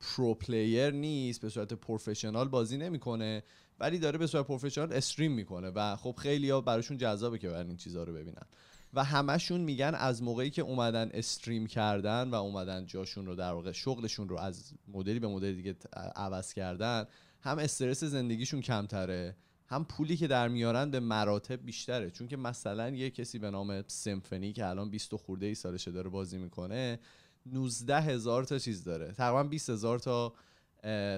پرو پلیئر نیست به صورت پروفشنال بازی نمیکنه ولی داره به صورت پروفشنال استریم میکنه و خب خیلی ها براشون جذابه که برن این چیزها رو ببینن و همشون میگن از موقعی که اومدن استریم کردن و اومدن جاشون رو در واقع شغلشون رو از مدلی به مدل دیگه عوض کردن هم استرس زندگیشون کمتره هم پولی که در میارن به مراتب بیشتره چون که مثلا یه کسی به نام سمفونی که الان 20 خورده ای سالشه داره بازی میکنه 19 هزار تا چیز داره تقریبا 20 هزار تا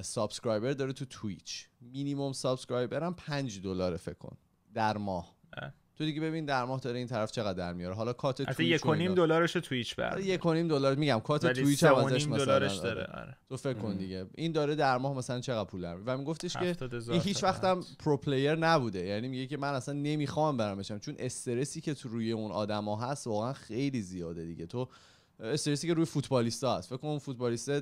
سابسکرایبر داره تو تویچ مینیموم سابسکرایبر هم 5 دلار فکر کن در ماه تو دیگه ببین در ماه داره این طرف چقدر در میاره حالا کات تویچ یک نیم دلارش تویچ بر یک نیم دلار میگم کات تویچ هم ازش مثلا دلارش داره آره. تو فکر کن دیگه این داره در ماه مثلا چقدر پول در و میگفتش که این هیچ وقتم پرو پلیر نبوده یعنی میگه که من اصلا نمیخوام برم بشم چون استرسی که تو روی اون آدما هست واقعا خیلی زیاده دیگه تو استرسی که روی فوتبالیست هست فکر کنم فوتبالیست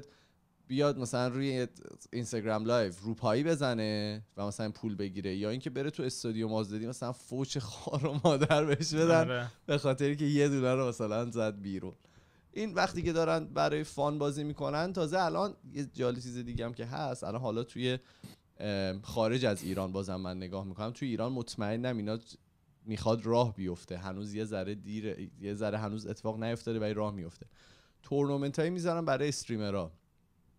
بیاد مثلا روی اینستاگرام لایو روپایی بزنه و مثلا پول بگیره یا اینکه بره تو استادیوم آزادی مثلا فوچ خار و مادر بهش بدن آره. به خاطر که یه دلار رو مثلا زد بیرون این وقتی که دارن برای فان بازی میکنن تازه الان یه جالی چیز دیگه هم که هست الان حالا توی خارج از ایران بازم من نگاه میکنم توی ایران مطمئنم اینا میخواد راه بیفته هنوز یه ذره دیر یه ذره هنوز اتفاق نیفتاده ولی راه میفته تورنمنت هایی میذارن برای استریمرها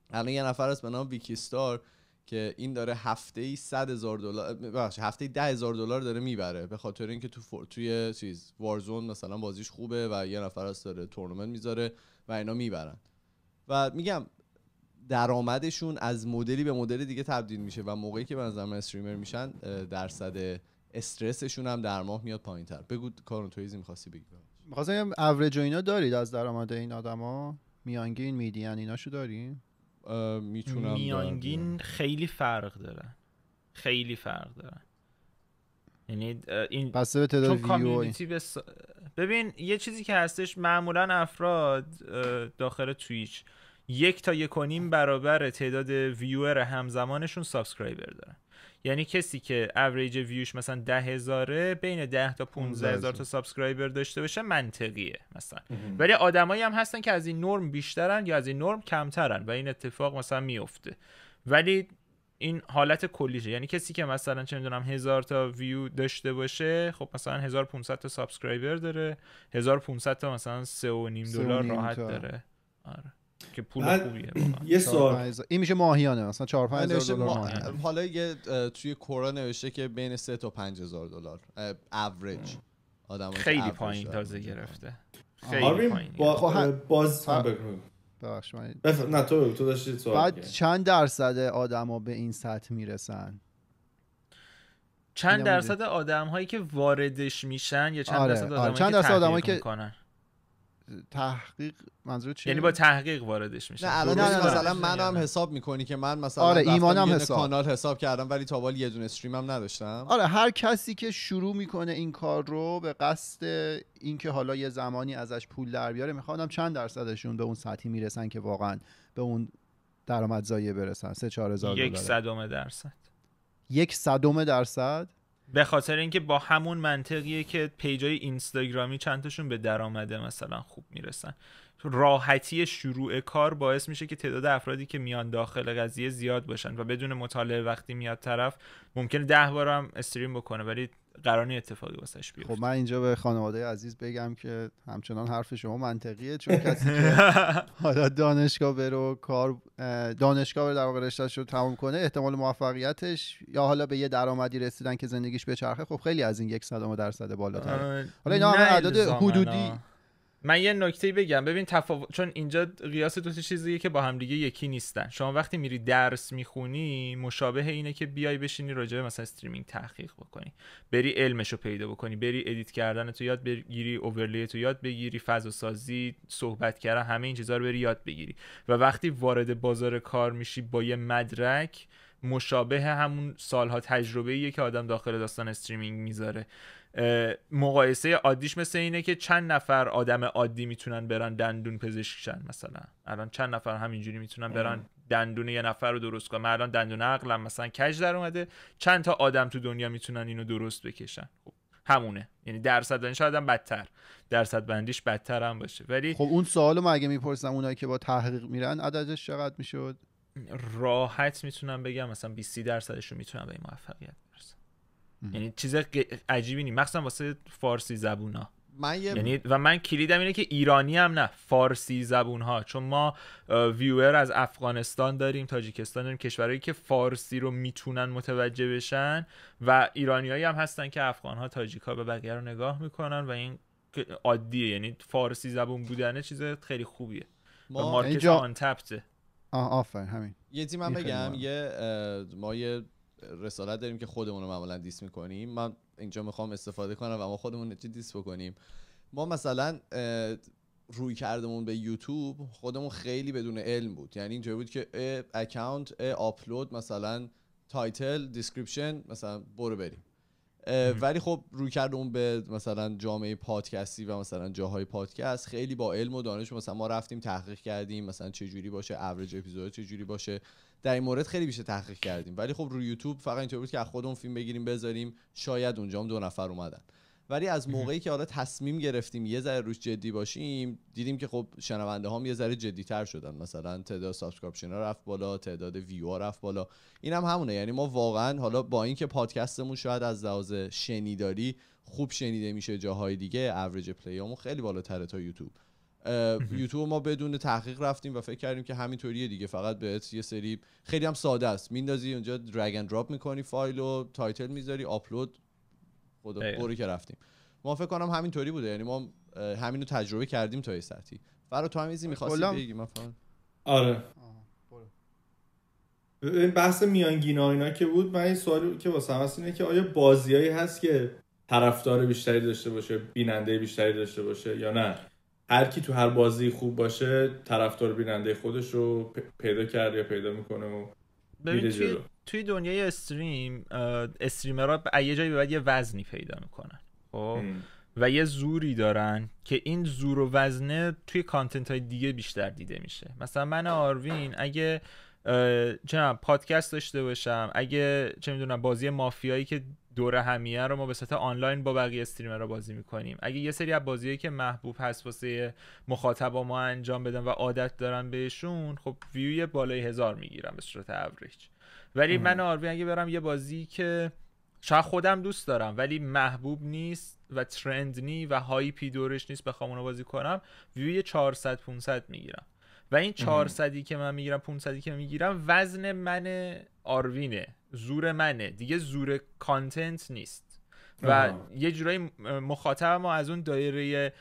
الان یه نفر هست به نام ویکیستار که این داره هفته ای 100 هزار دلار ببخشید هفته 10 هزار دلار داره میبره به خاطر اینکه تو فور... توی چیز وارزون مثلا بازیش خوبه و یه نفر هست داره تورنمنت میذاره و اینا میبرن و میگم درآمدشون از مدلی به مدل دیگه تبدیل میشه و موقعی که به استریمر میشن درصد استرسشون هم در ماه میاد پایین تر بگو کارون تویزی میخواستی بگی میخواستم اوریج و اینا دارید از درآمد این آدما میانگین میدین ایناشو داریم میتونم میانگین خیلی فرق داره خیلی فرق داره یعنی این به تعداد ویو ببین یه چیزی که هستش معمولا افراد داخل تویچ یک تا یک و نیم برابر تعداد ویور همزمانشون سابسکرایبر دارن یعنی کسی که اوریج ویوش مثلا ده هزاره بین ده تا 15 هزار تا سابسکرایبر داشته باشه منطقیه مثلا ولی آدمایی هم هستن که از این نرم بیشترن یا از این نرم کمترن و این اتفاق مثلا میفته ولی این حالت کلیشه یعنی کسی که مثلا چه میدونم هزار تا ویو داشته باشه خب مثلا 1500 تا سابسکرایبر داره 1500 تا مثلا نیم دلار راحت داره آره که پول خوبیه یه سوال این میشه ماهیانه مثلا 4 5 هزار دلار حالا یه توی کورا نوشته که بین 3 تا 5 هزار دلار اوریج آدم خیلی پایین تازه گرفته خیلی پایین با... خب، باز بخش من بف... نه تو تو داشتی سوال بعد چند درصد آدما به این سطح میرسن چند درصد آدم هایی که واردش میشن یا چند آره، درصد آدم آره. آره. که آدم هایی که میکنن تحقیق منظور چیه یعنی با تحقیق واردش میشه نه الان مثلا منم حساب میکنی که من مثلا آره ایمانم حساب کانال حساب کردم ولی تا یه دونه هم نداشتم آره هر کسی که شروع میکنه این کار رو به قصد اینکه حالا یه زمانی ازش پول در بیاره میخوام چند درصدشون به اون سطحی میرسن که واقعا به اون درآمدزایی برسن 3 4000 درصد یک درصد به خاطر اینکه با همون منطقیه که پیجای اینستاگرامی چندتاشون به درآمده مثلا خوب میرسن راحتی شروع کار باعث میشه که تعداد افرادی که میان داخل قضیه زیاد باشن و بدون مطالعه وقتی میاد طرف ممکنه ده بارم استریم بکنه ولی قرار اتفاقی واسش بیفته خب من اینجا به خانواده عزیز بگم که همچنان حرف شما منطقیه چون کسی که حالا دانشگاه برو کار دانشگاه بره در واقع رشتهش رو تمام کنه احتمال موفقیتش یا حالا به یه درآمدی رسیدن که زندگیش چرخه خب خیلی از این یک صدام درصد بالاتر حالا اینا هم اعداد حدودی من یه نکته بگم ببین تفاوت چون اینجا قیاس دو چیزیه که با هم دیگه یکی نیستن شما وقتی میری درس میخونی مشابه اینه که بیای بشینی راجع به مثلا استریمینگ تحقیق بکنی بری علمشو پیدا بکنی بری ادیت کردن تو یاد بگیری اوورلی تو یاد بگیری فضا سازی صحبت کردن همه این چیزها رو بری یاد بگیری و وقتی وارد بازار کار میشی با یه مدرک مشابه همون سالها تجربه که آدم داخل داستان استریمینگ میذاره مقایسه عادیش مثل اینه که چند نفر آدم عادی میتونن برن دندون پزشکشن مثلا الان چند نفر همینجوری میتونن برن دندون یه نفر رو درست کنن الان دندون عقلم مثلا کج در اومده چند تا آدم تو دنیا میتونن اینو درست بکشن خب، همونه یعنی درصد آدم بدتر درصد بندیش بدتر هم باشه ولی خب اون سوالو مگه اگه میپرسم اونایی که با تحقیق میرن عددش چقدر میشد راحت میتونم بگم مثلا 20 درصدش رو میتونم به موفقیت یعنی چیز عجیبی نیست مخصوصا واسه فارسی زبونا یعنی و من کلیدم اینه که ایرانی هم نه فارسی زبون ها چون ما ویور از افغانستان داریم تاجیکستان داریم کشورهایی که فارسی رو میتونن متوجه بشن و ایرانیایی هم هستن که افغان ها تاجیک ها به بقیه رو نگاه میکنن و این عادیه یعنی فارسی زبون بودنه چیز خیلی خوبیه ما... و مارکت آن تپته آفر همین یه من بگم یه ما رسالت داریم که خودمون رو معمولا دیس میکنیم من اینجا میخوام استفاده کنم و ما خودمون چی دیس بکنیم ما مثلا روی کردمون به یوتیوب خودمون خیلی بدون علم بود یعنی اینجا بود که اکانت اپلود مثلا تایتل دیسکریپشن مثلا برو بریم ولی خب روی کرد اون به مثلا جامعه پادکستی و مثلا جاهای پادکست خیلی با علم و دانش مثلا ما رفتیم تحقیق کردیم مثلا چه جوری باشه اوریج اپیزود چه جوری باشه در این مورد خیلی بیشتر تحقیق کردیم ولی خب روی یوتیوب فقط اینطور بود که از خودمون فیلم بگیریم بذاریم شاید اونجا هم دو نفر اومدن ولی از موقعی که حالا تصمیم گرفتیم یه ذره روش جدی باشیم دیدیم که خب شنونده هم یه ذره جدی تر شدن مثلا تعداد سابسکرپشن ها رفت بالا تعداد ویو ها رفت بالا این هم همونه یعنی ما واقعا حالا با اینکه پادکستمون شاید از لحاظ شنیداری خوب شنیده میشه جاهای دیگه اوریج پلیامون خیلی بالاتره تا یوتیوب یوتیوب ما بدون تحقیق رفتیم و فکر کردیم که همینطوریه دیگه فقط بهت یه سری خیلی هم ساده است میندازی اونجا درگ اند دراپ میکنی فایل و تایتل میذاری آپلود خدا برو که رفتیم ما فکر کنم همینطوری بوده یعنی ما همینو تجربه کردیم تا یه سطحی فرا تو هم آره، میخواستی بگی آره این بحث میانگینا اینا که بود من این سوالی که واسه هم اینه که آیا بازیایی هست که طرفدار بیشتری داشته باشه بیننده بیشتری داشته باشه یا نه هر کی تو هر بازی خوب باشه طرفدار بیننده خودش رو پیدا کرد یا پیدا میکنه و ببین توی, توی دنیای استریم استریمرها یه جایی به بعد یه وزنی پیدا میکنن خب؟ و یه زوری دارن که این زور و وزنه توی کانتنت های دیگه بیشتر دیده میشه مثلا من آروین اگه چه پادکست داشته باشم اگه چه میدونم بازی مافیایی که دور همیه رو ما به صورت آنلاین با بقیه رو بازی میکنیم اگه یه سری از بازیایی که محبوب هست واسه مخاطبا ما انجام بدن و عادت دارن بهشون خب ویوی بالای هزار میگیرم به صورت اوریج ولی من آروی اگه برم یه بازی که شاید خودم دوست دارم ولی محبوب نیست و ترند نی و هایپی دورش نیست بخوام اونو بازی کنم ویوی 400 500 میگیرم و این 400 که من میگیرم 500 که میگیرم وزن من آروینه زور منه دیگه زور کانتنت نیست و یه جورایی مخاطب ما از اون دایره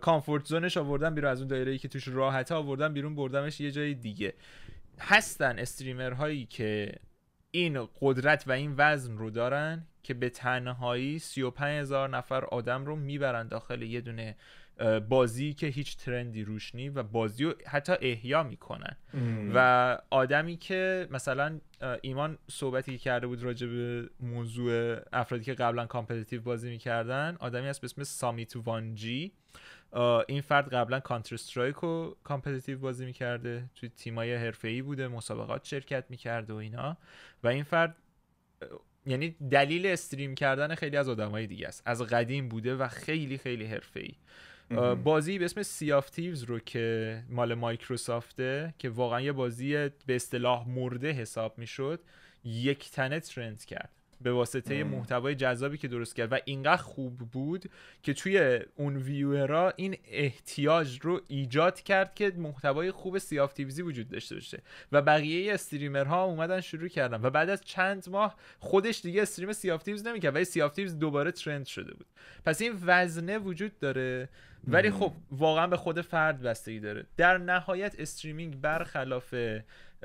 کامفورت زونش آوردن بیرون از اون دایره ای که توش راحته آوردن بیرون بردمش یه جای دیگه هستن استریمر هایی که این قدرت و این وزن رو دارن که به تنهایی 35 هزار نفر آدم رو میبرن داخل یه دونه بازی که هیچ ترندی روش نی و بازی رو حتی احیا میکنن و آدمی که مثلا ایمان صحبتی که کرده بود راجع به موضوع افرادی که قبلا کامپتیتیو بازی میکردن آدمی هست به اسم سامیت وانجی این فرد قبلا کانتر استرایک رو کامپتیتیو بازی میکرده توی تیمای ای بوده مسابقات شرکت میکرده و اینا و این فرد یعنی دلیل استریم کردن خیلی از آدمای دیگه است از قدیم بوده و خیلی خیلی ای. بازی به اسم سی آف تیوز رو که مال مایکروسافته که واقعا یه بازی به اصطلاح مرده حساب میشد یک تنه ترند کرد به واسطه محتوای جذابی که درست کرد و اینقدر خوب بود که توی اون ویورا این احتیاج رو ایجاد کرد که محتوای خوب سیاف تیویزی وجود داشته باشه و بقیه استریمرها اومدن شروع کردن و بعد از چند ماه خودش دیگه استریم سیاف تیویز نمیکرد ولی سیاف تیویز دوباره ترند شده بود پس این وزنه وجود داره ولی خب واقعا به خود فرد بستگی داره در نهایت استریمینگ برخلاف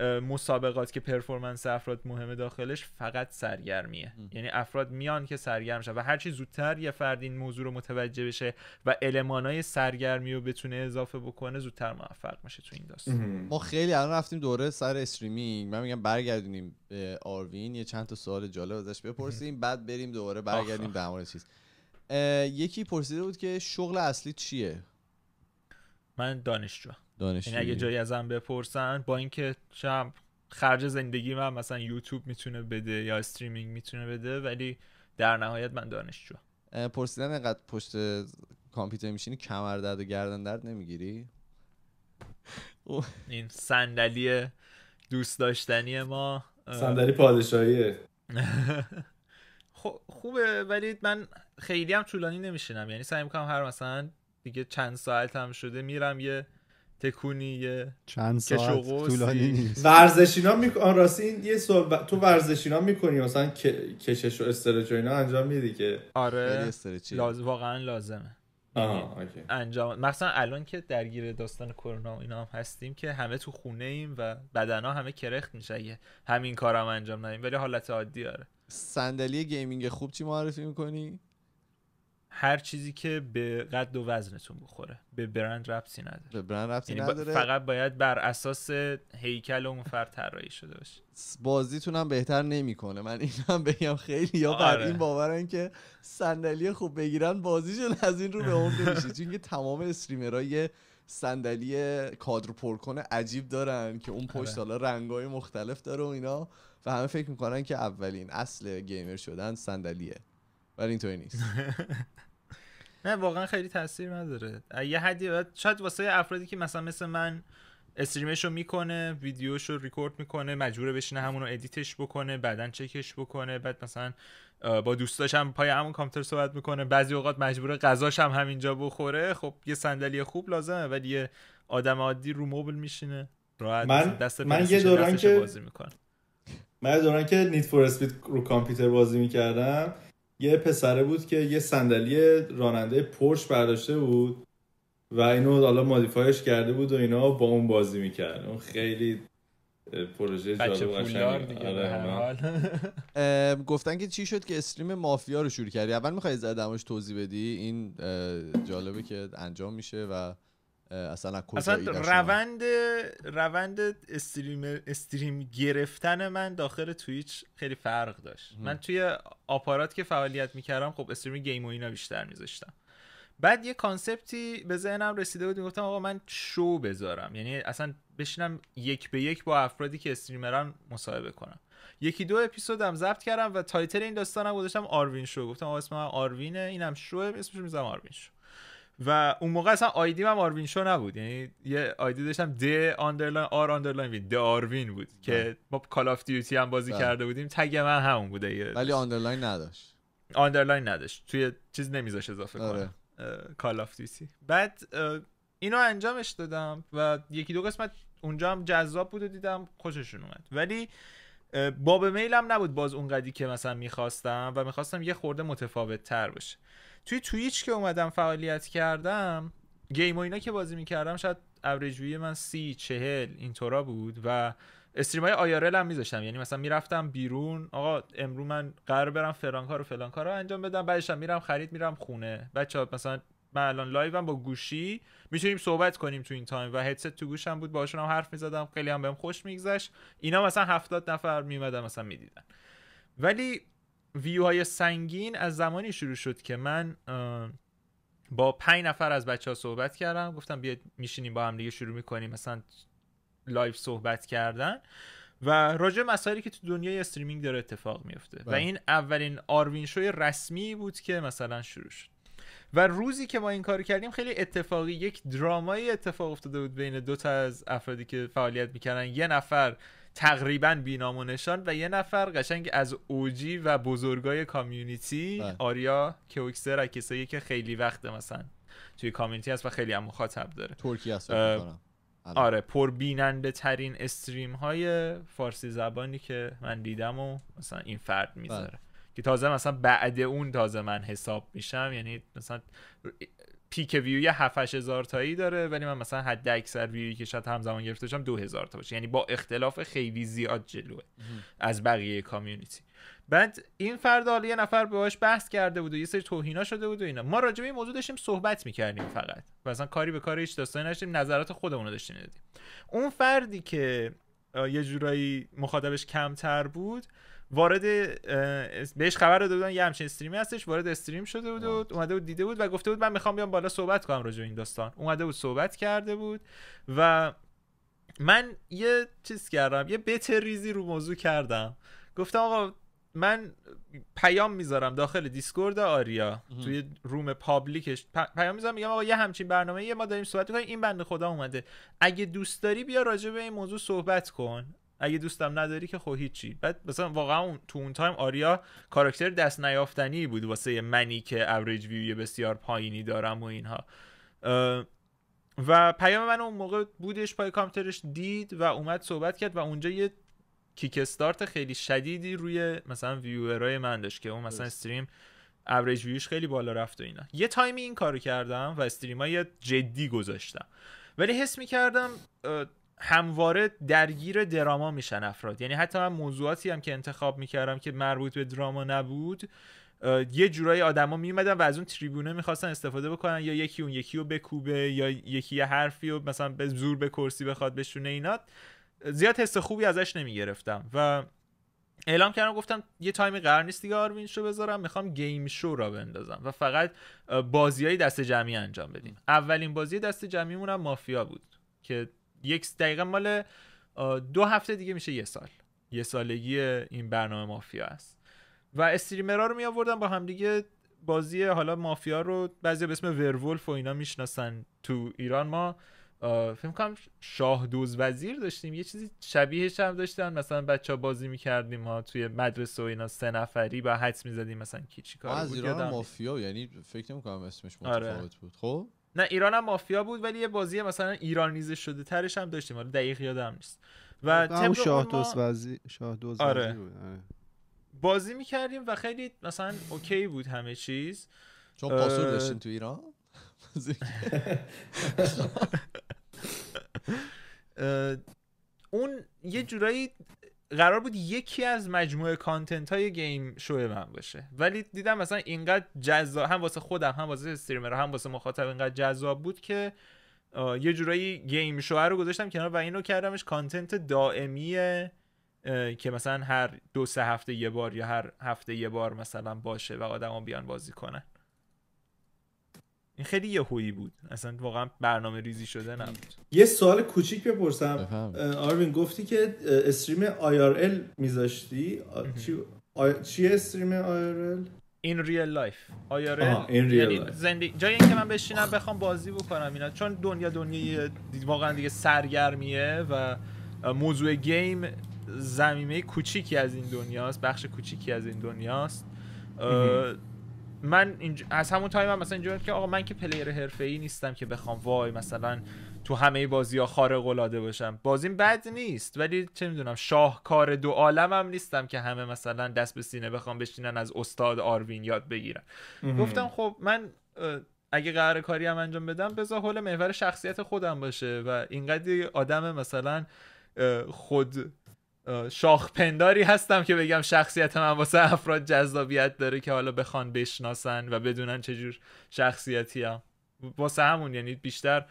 مسابقات که پرفورمنس افراد مهمه داخلش فقط سرگرمیه یعنی افراد میان که سرگرم شن و هرچی زودتر یه فرد این موضوع رو متوجه بشه و المانای سرگرمی رو بتونه اضافه بکنه زودتر موفق میشه تو این داستان ما خیلی الان رفتیم دوره سر استریمینگ من میگم برگردونیم به آروین یه چند تا سوال جالب ازش بپرسیم بعد بریم دوباره برگردیم به مورد چیز یکی پرسیده بود که شغل اصلی چیه من دانشجو دانشجو یعنی اگه جایی ازم بپرسن با اینکه چم خرج زندگی من مثلا یوتیوب میتونه بده یا استریمینگ میتونه بده ولی در نهایت من دانشجو پرسیدن اینقدر پشت کامپیوتر میشینی کمر درد و گردن درد نمیگیری این صندلی دوست داشتنی ما صندلی پادشاهیه خب، خوبه ولی من خیلی هم طولانی نمیشینم یعنی سعی میکنم هر مثلا دیگه چند ساعت هم شده میرم یه تکونیه چند ساعت طولانی نیست ورزشینا میکن این یه سوال ب... تو ورزشینا میکنی مثلا کشش و استرچ اینا انجام میدی که آره یعنی لازم واقعا لازمه یعنی انجام مثلا الان که درگیر داستان کرونا و اینا هم هستیم که همه تو خونه ایم و بدنا همه کرخت میشه اگه همین کار هم انجام ندیم ولی حالت عادی آره صندلی گیمینگ خوب چی معرفی میکنی هر چیزی که به قد و وزنتون بخوره به برند ربطی نداره به برند ربطی یعنی نداره فقط باید بر اساس هیکل اون فرد طراحی شده باشه بازیتون هم بهتر نمیکنه من هم بگم خیلی یا آره. بر این باورن که صندلی خوب بگیرن بازیشون از این رو به اون میشه چون که تمام استریمرای صندلی کادر پرکن عجیب دارن که اون پشت آره. حالا رنگای مختلف داره و اینا و همه فکر میکنن که اولین اصل گیمر شدن صندلیه ولی اینطوری نیست نه واقعا خیلی تاثیر نداره یه حدی شاید واسه افرادی که مثلا مثل من استریمش رو میکنه ویدیوش رو ریکورد میکنه مجبوره بشینه همون رو ادیتش بکنه بعدا چکش بکنه بعد مثلا با دوستاش هم پای همون کامپیوتر صحبت میکنه بعضی اوقات مجبور غذاش هم همینجا بخوره خب یه صندلی خوب لازمه ولی یه آدم عادی رو موبل میشینه راحت من دست من یه دوران که بازی میکنه من دوران که نیت فور اسپید رو کامپیوتر بازی میکردم یه پسره بود که یه صندلی راننده پرش برداشته بود و اینو حالا مادیفایش کرده بود و اینا با اون بازی میکرد اون خیلی پروژه جالب آره گفتن که چی شد که استریم مافیا رو شروع کردی اول میخوای زدمش توضیح بدی این جالبه که انجام میشه و اصلا روند روند استریم استریم گرفتن من داخل تویچ خیلی فرق داشت من توی آپارات که فعالیت میکردم خب استریم گیم و اینا بیشتر میذاشتم بعد یه کانسپتی به ذهنم رسیده بود میگفتم آقا من شو بذارم یعنی اصلا بشینم یک به یک با افرادی که استریمران مصاحبه کنم یکی دو اپیزودم ضبط کردم و تایتل این داستانم گذاشتم آروین شو گفتم آقا اسم من آروینه اینم شو اسمش میذارم آروین شو و اون موقع اصلا آیدی من آروین شو نبود یعنی یه آیدی داشتم د آندرلاین آر آندرلاین آروین بود که بله. ما کال آف دیوتی هم بازی بله. کرده بودیم تگ من همون بوده ولی آندرلاین نداشت آندرلاین نداشت توی چیز نمیذاش اضافه کنه کال آف دیوتی بعد اینو انجامش دادم و یکی دو قسمت اونجا هم جذاب بود و دیدم خوششون اومد ولی باب میلم نبود باز اونقدی که مثلا میخواستم و میخواستم یه خورده متفاوت تر باشه توی تویچ که اومدم فعالیت کردم گیم و اینا که بازی میکردم شاید اوریجوی من سی چهل اینطورا بود و استریم های آیارل هم میذاشتم یعنی مثلا میرفتم بیرون آقا امرو من قرار برم فلان و فلان رو انجام بدم بعدش میرم خرید میرم خونه بچه مثلا من الان لایوم با گوشی میتونیم صحبت کنیم تو این تایم و هدست تو گوشم بود باشون هم حرف میزدم خیلی هم بهم خوش میگذشت اینا مثلا هفتاد نفر میمدن مثلا میدیدن ولی های سنگین از زمانی شروع شد که من با پنج نفر از بچه ها صحبت کردم گفتم بیاید میشینیم با هم دیگه شروع میکنیم مثلا لایف صحبت کردن و راجع مسائلی که تو دنیای استریمینگ داره اتفاق میفته و بله. این اولین آروین شوی رسمی بود که مثلا شروع شد و روزی که ما این کار کردیم خیلی اتفاقی یک درامایی اتفاق افتاده بود بین دوتا از افرادی که فعالیت میکردن یه نفر تقریبا بینام و نشان و یه نفر قشنگ از اوجی و بزرگای کامیونیتی بله. آریا کوکسر کسایی که خیلی وقت مثلا توی کامیونیتی هست و خیلی هم مخاطب داره ترکی هست بله. آره پر بیننده ترین استریم های فارسی زبانی که من دیدم و مثلا این فرد میذاره بله. که تازه مثلا بعد اون تازه من حساب میشم یعنی مثلا پیک ویو یه 7 هزار تایی داره ولی من مثلا حد اکثر ویوی که شاید همزمان گرفته باشم 2000 تا باشه یعنی با اختلاف خیلی زیاد جلوه از بقیه کامیونیتی بعد این فرد حالا یه نفر باهاش بحث کرده بود و یه سری توهینا شده بود و اینا ما راجع به این موضوع داشتیم صحبت میکردیم فقط و اصلا کاری به کار هیچ داستانی نداشتیم نظرات خودمون رو داشتیم اون فردی که یه جورایی مخاطبش کمتر بود وارد بهش خبر داده بودن یه همچین استریمی هستش وارد استریم شده بود اومده بود دیده بود و گفته بود من میخوام بیام بالا صحبت کنم راجع این داستان اومده بود صحبت کرده بود و من یه چیز کردم یه بت ریزی رو موضوع کردم گفتم آقا من پیام میذارم داخل دیسکورد آریا توی روم پابلیکش پیام میذارم میگم آقا یه همچین برنامه یه ما داریم صحبت میکنیم این بنده خدا اومده اگه دوست داری بیا راجع به این موضوع صحبت کن اگه دوستم نداری که خب هیچی بعد مثلا واقعا تو اون تایم آریا کاراکتر دست نیافتنی بود واسه منی که اوریج ویو بسیار پایینی دارم و اینها و پیام من اون موقع بودش پای کامپیوترش دید و اومد صحبت کرد و اونجا یه کیک استارت خیلی شدیدی روی مثلا ویورای من داشت که اون مثلا استریم اوریج ویوش خیلی بالا رفت و اینا یه تایمی این کارو کردم و استریم جدی گذاشتم ولی حس می همواره درگیر دراما میشن افراد یعنی حتی من موضوعاتی هم که انتخاب میکردم که مربوط به دراما نبود یه جورایی آدما میومدن و از اون تریبونه میخواستن استفاده بکنن یا یکی اون یکی رو بکوبه یا یکی یه حرفی رو مثلا به زور به کرسی بخواد بشونه اینا زیاد حس خوبی ازش نمیگرفتم و اعلام کردم گفتم یه تایم قرار نیست دیگه آروین شو بذارم میخوام گیم شو را بندازم و فقط بازیهای دست جمعی انجام بدیم اولین بازی دست جمعیمون مافیا بود که یک دقیقه مال دو هفته دیگه میشه یه سال یه سالگی این برنامه مافیا است و استریمرها رو می آوردن با همدیگه بازی حالا مافیا رو بعضی به اسم ورولف و اینا میشناسن تو ایران ما فکر کنم شاه دوز وزیر داشتیم یه چیزی شبیهش هم داشتن مثلا بچه ها بازی میکردیم ما توی مدرسه و اینا سه نفری با حدس میزدیم مثلا کی چی کار بود مافیا یعنی فکر نمیکنم اسمش آره. متفاوت بود خب نه ایران هم مافیا بود ولی یه بازی مثلا ایرانیزه شده ترش هم داشتیم دقیق یادم نیست و شاه دوست وزی... شاه دوست آره. آره. بازی میکردیم و خیلی مثلا اوکی بود همه چیز چون پاسور داشتین تو ایران اون یه جورایی قرار بود یکی از مجموعه کانتنت های گیم شو من باشه ولی دیدم مثلا اینقدر جذاب هم واسه خودم هم واسه استریمر هم واسه مخاطب اینقدر جذاب بود که یه جورایی گیم شو رو گذاشتم کنار و اینو کردمش کانتنت دائمی که مثلا هر دو سه هفته یه بار یا هر هفته یه بار مثلا باشه و آدما بیان بازی کنن این خیلی هویی بود اصلا واقعا برنامه ریزی شده نبود یه سوال کوچیک بپرسم آروین گفتی که استریم IRL میذاشتی چی چیه استریم IRL این ریل لایف IRL یعنی زندگی جایی اینکه من بشینم بخوام بازی بکنم اینا چون دنیا دنیای واقعا دیگه سرگرمیه و موضوع گیم زمینه کوچیکی از این دنیاست بخش کوچیکی از این دنیاست من از همون تایم هم مثلا اینجا که آقا من که پلیر ای نیستم که بخوام وای مثلا تو همه بازی ها خارق العاده باشم بازیم بد نیست ولی چه میدونم شاهکار دو عالمم نیستم که همه مثلا دست به سینه بخوام بشینن از استاد آروین یاد بگیرن گفتم خب من اگه قرار کاری هم انجام بدم بذار حول محور شخصیت خودم باشه و اینقدر آدم مثلا خود پنداری هستم که بگم شخصیت من واسه افراد جذابیت داره که حالا بخوان بشناسن و بدونن چجور شخصیتی هم واسه همون یعنی بیشتر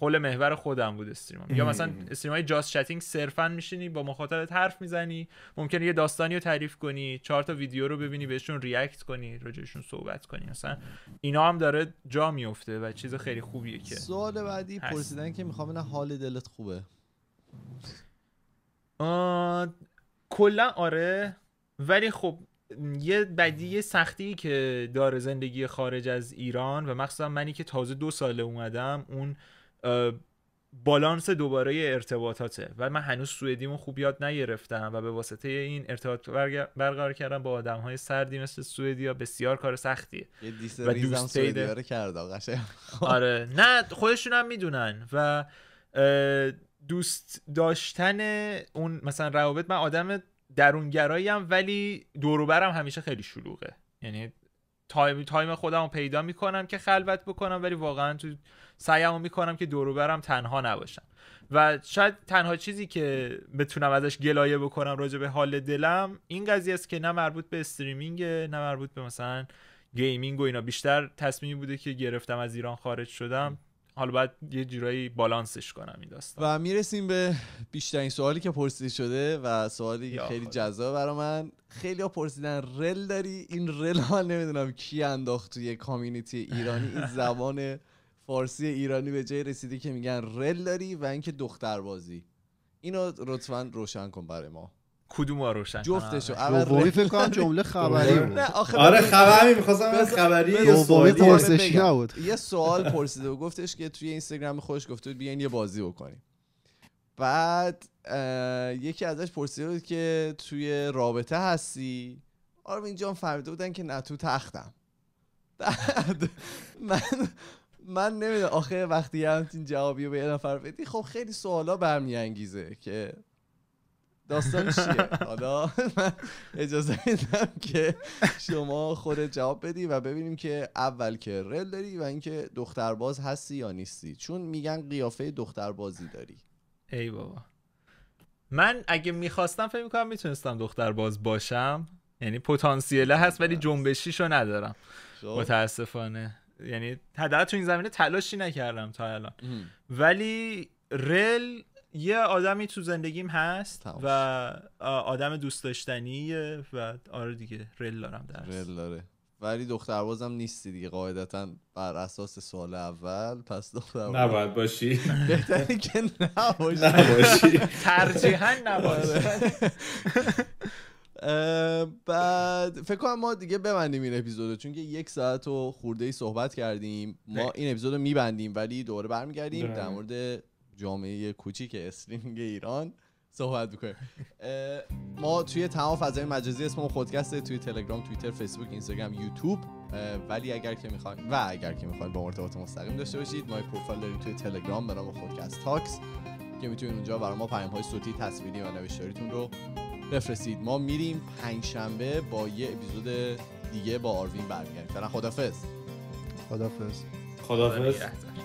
حول محور خودم بود استریم. یا مثلا استریم های جاست چتینگ صرفا میشینی با مخاطبت حرف میزنی ممکنه یه داستانی رو تعریف کنی چهار تا ویدیو رو ببینی بهشون ریاکت کنی راجعشون صحبت کنی مثلا اینا هم داره جا میفته و چیز خیلی خوبیه که سوال بعدی پرسیدن که میخوام حال دلت خوبه کلا آره ولی خب یه بدی یه سختی که داره زندگی خارج از ایران و مخصوصا منی که تازه دو ساله اومدم اون بالانس دوباره ارتباطاته و من هنوز سوئدیمو خوب یاد نگرفتم و به واسطه این ارتباط برقرار کردم با آدم های سردی مثل سوئدیا بسیار کار سختیه یه دوست کرد آره نه خودشون هم میدونن و دوست داشتن اون مثلا روابط من آدم درونگرایی هم ولی دوروبرم همیشه خیلی شلوغه یعنی تایم تایم خودم رو پیدا میکنم که خلوت بکنم ولی واقعا تو سعیمو میکنم که دوروبرم تنها نباشم و شاید تنها چیزی که بتونم ازش گلایه بکنم راجع به حال دلم این قضیه است که نه مربوط به استریمینگ نه مربوط به مثلا گیمینگ و اینا بیشتر تصمیمی بوده که گرفتم از ایران خارج شدم حالا باید یه جورایی بالانسش کنم این داستان و میرسیم به بیشترین سوالی که پرسیده شده و سوالی که خیلی جذاب برا من خیلی ها پرسیدن رل داری این رل ها نمیدونم کی انداخت توی کامیونیتی ایرانی این زبان فارسی ایرانی به جای رسیده که میگن رل داری و اینکه دختر بازی اینو لطفا روشن کن برای ما کدوم روشن جفتشو آره. اول فکر کنم جمله خبری بود آره خبری میخواستم از خبری یه سوالی یه سوال پرسیده و گفتش که توی اینستاگرام خودش گفته بود بیاین یه بازی بکنیم بعد یکی ازش پرسیده بود که توی رابطه هستی اینجا هم فهمیده بودن که نه تو تختم من من نمیدونم آخه وقتی همین جوابیو به یه نفر بدی خب خیلی سوالا برمیانگیزه که داستان چیه حالا من اجازه میدم که شما خودت جواب بدی و ببینیم که اول که رل داری و اینکه دخترباز هستی یا نیستی چون میگن قیافه دختربازی داری ای بابا من اگه میخواستم فکر میکنم میتونستم دخترباز باشم یعنی پتانسیله هست ولی بله. جنبشیشو ندارم خب. متاسفانه یعنی حداقل تو این زمینه تلاشی نکردم تا الان ولی رل یه آدمی تو زندگیم هست و آدم دوست داشتنیه و آره دیگه رل دارم درس رل داره ولی دختربازم نیستی دیگه قاعدتا بر اساس سوال اول پس دختر. نباید باشی بهتره که نباشی نباشی ترجیحاً نباشی آره. بعد فکر کنم ما دیگه ببندیم این اپیزود، چون که یک ساعت و خورده ای صحبت کردیم ما این اپیزودو میبندیم ولی دوباره برمیگردیم بله. در مورد جامعه کوچیک میگه ایران صحبت بکنیم ما توی تمام فضای مجازی اسم خودکسته توی تلگرام توییتر فیسبوک اینستاگرام یوتیوب ولی اگر که میخواین و اگر که میخواین با ارتباط مستقیم داشته باشید ما پروفایل داریم توی تلگرام به نام خودکست تاکس که میتونید اونجا برای ما پیام های صوتی تصویری و نوشتاریتون رو بفرستید ما میریم پنج شنبه با یه اپیزود دیگه با آروین برمیگردیم فعلا خدافظ خدافظ خدافظ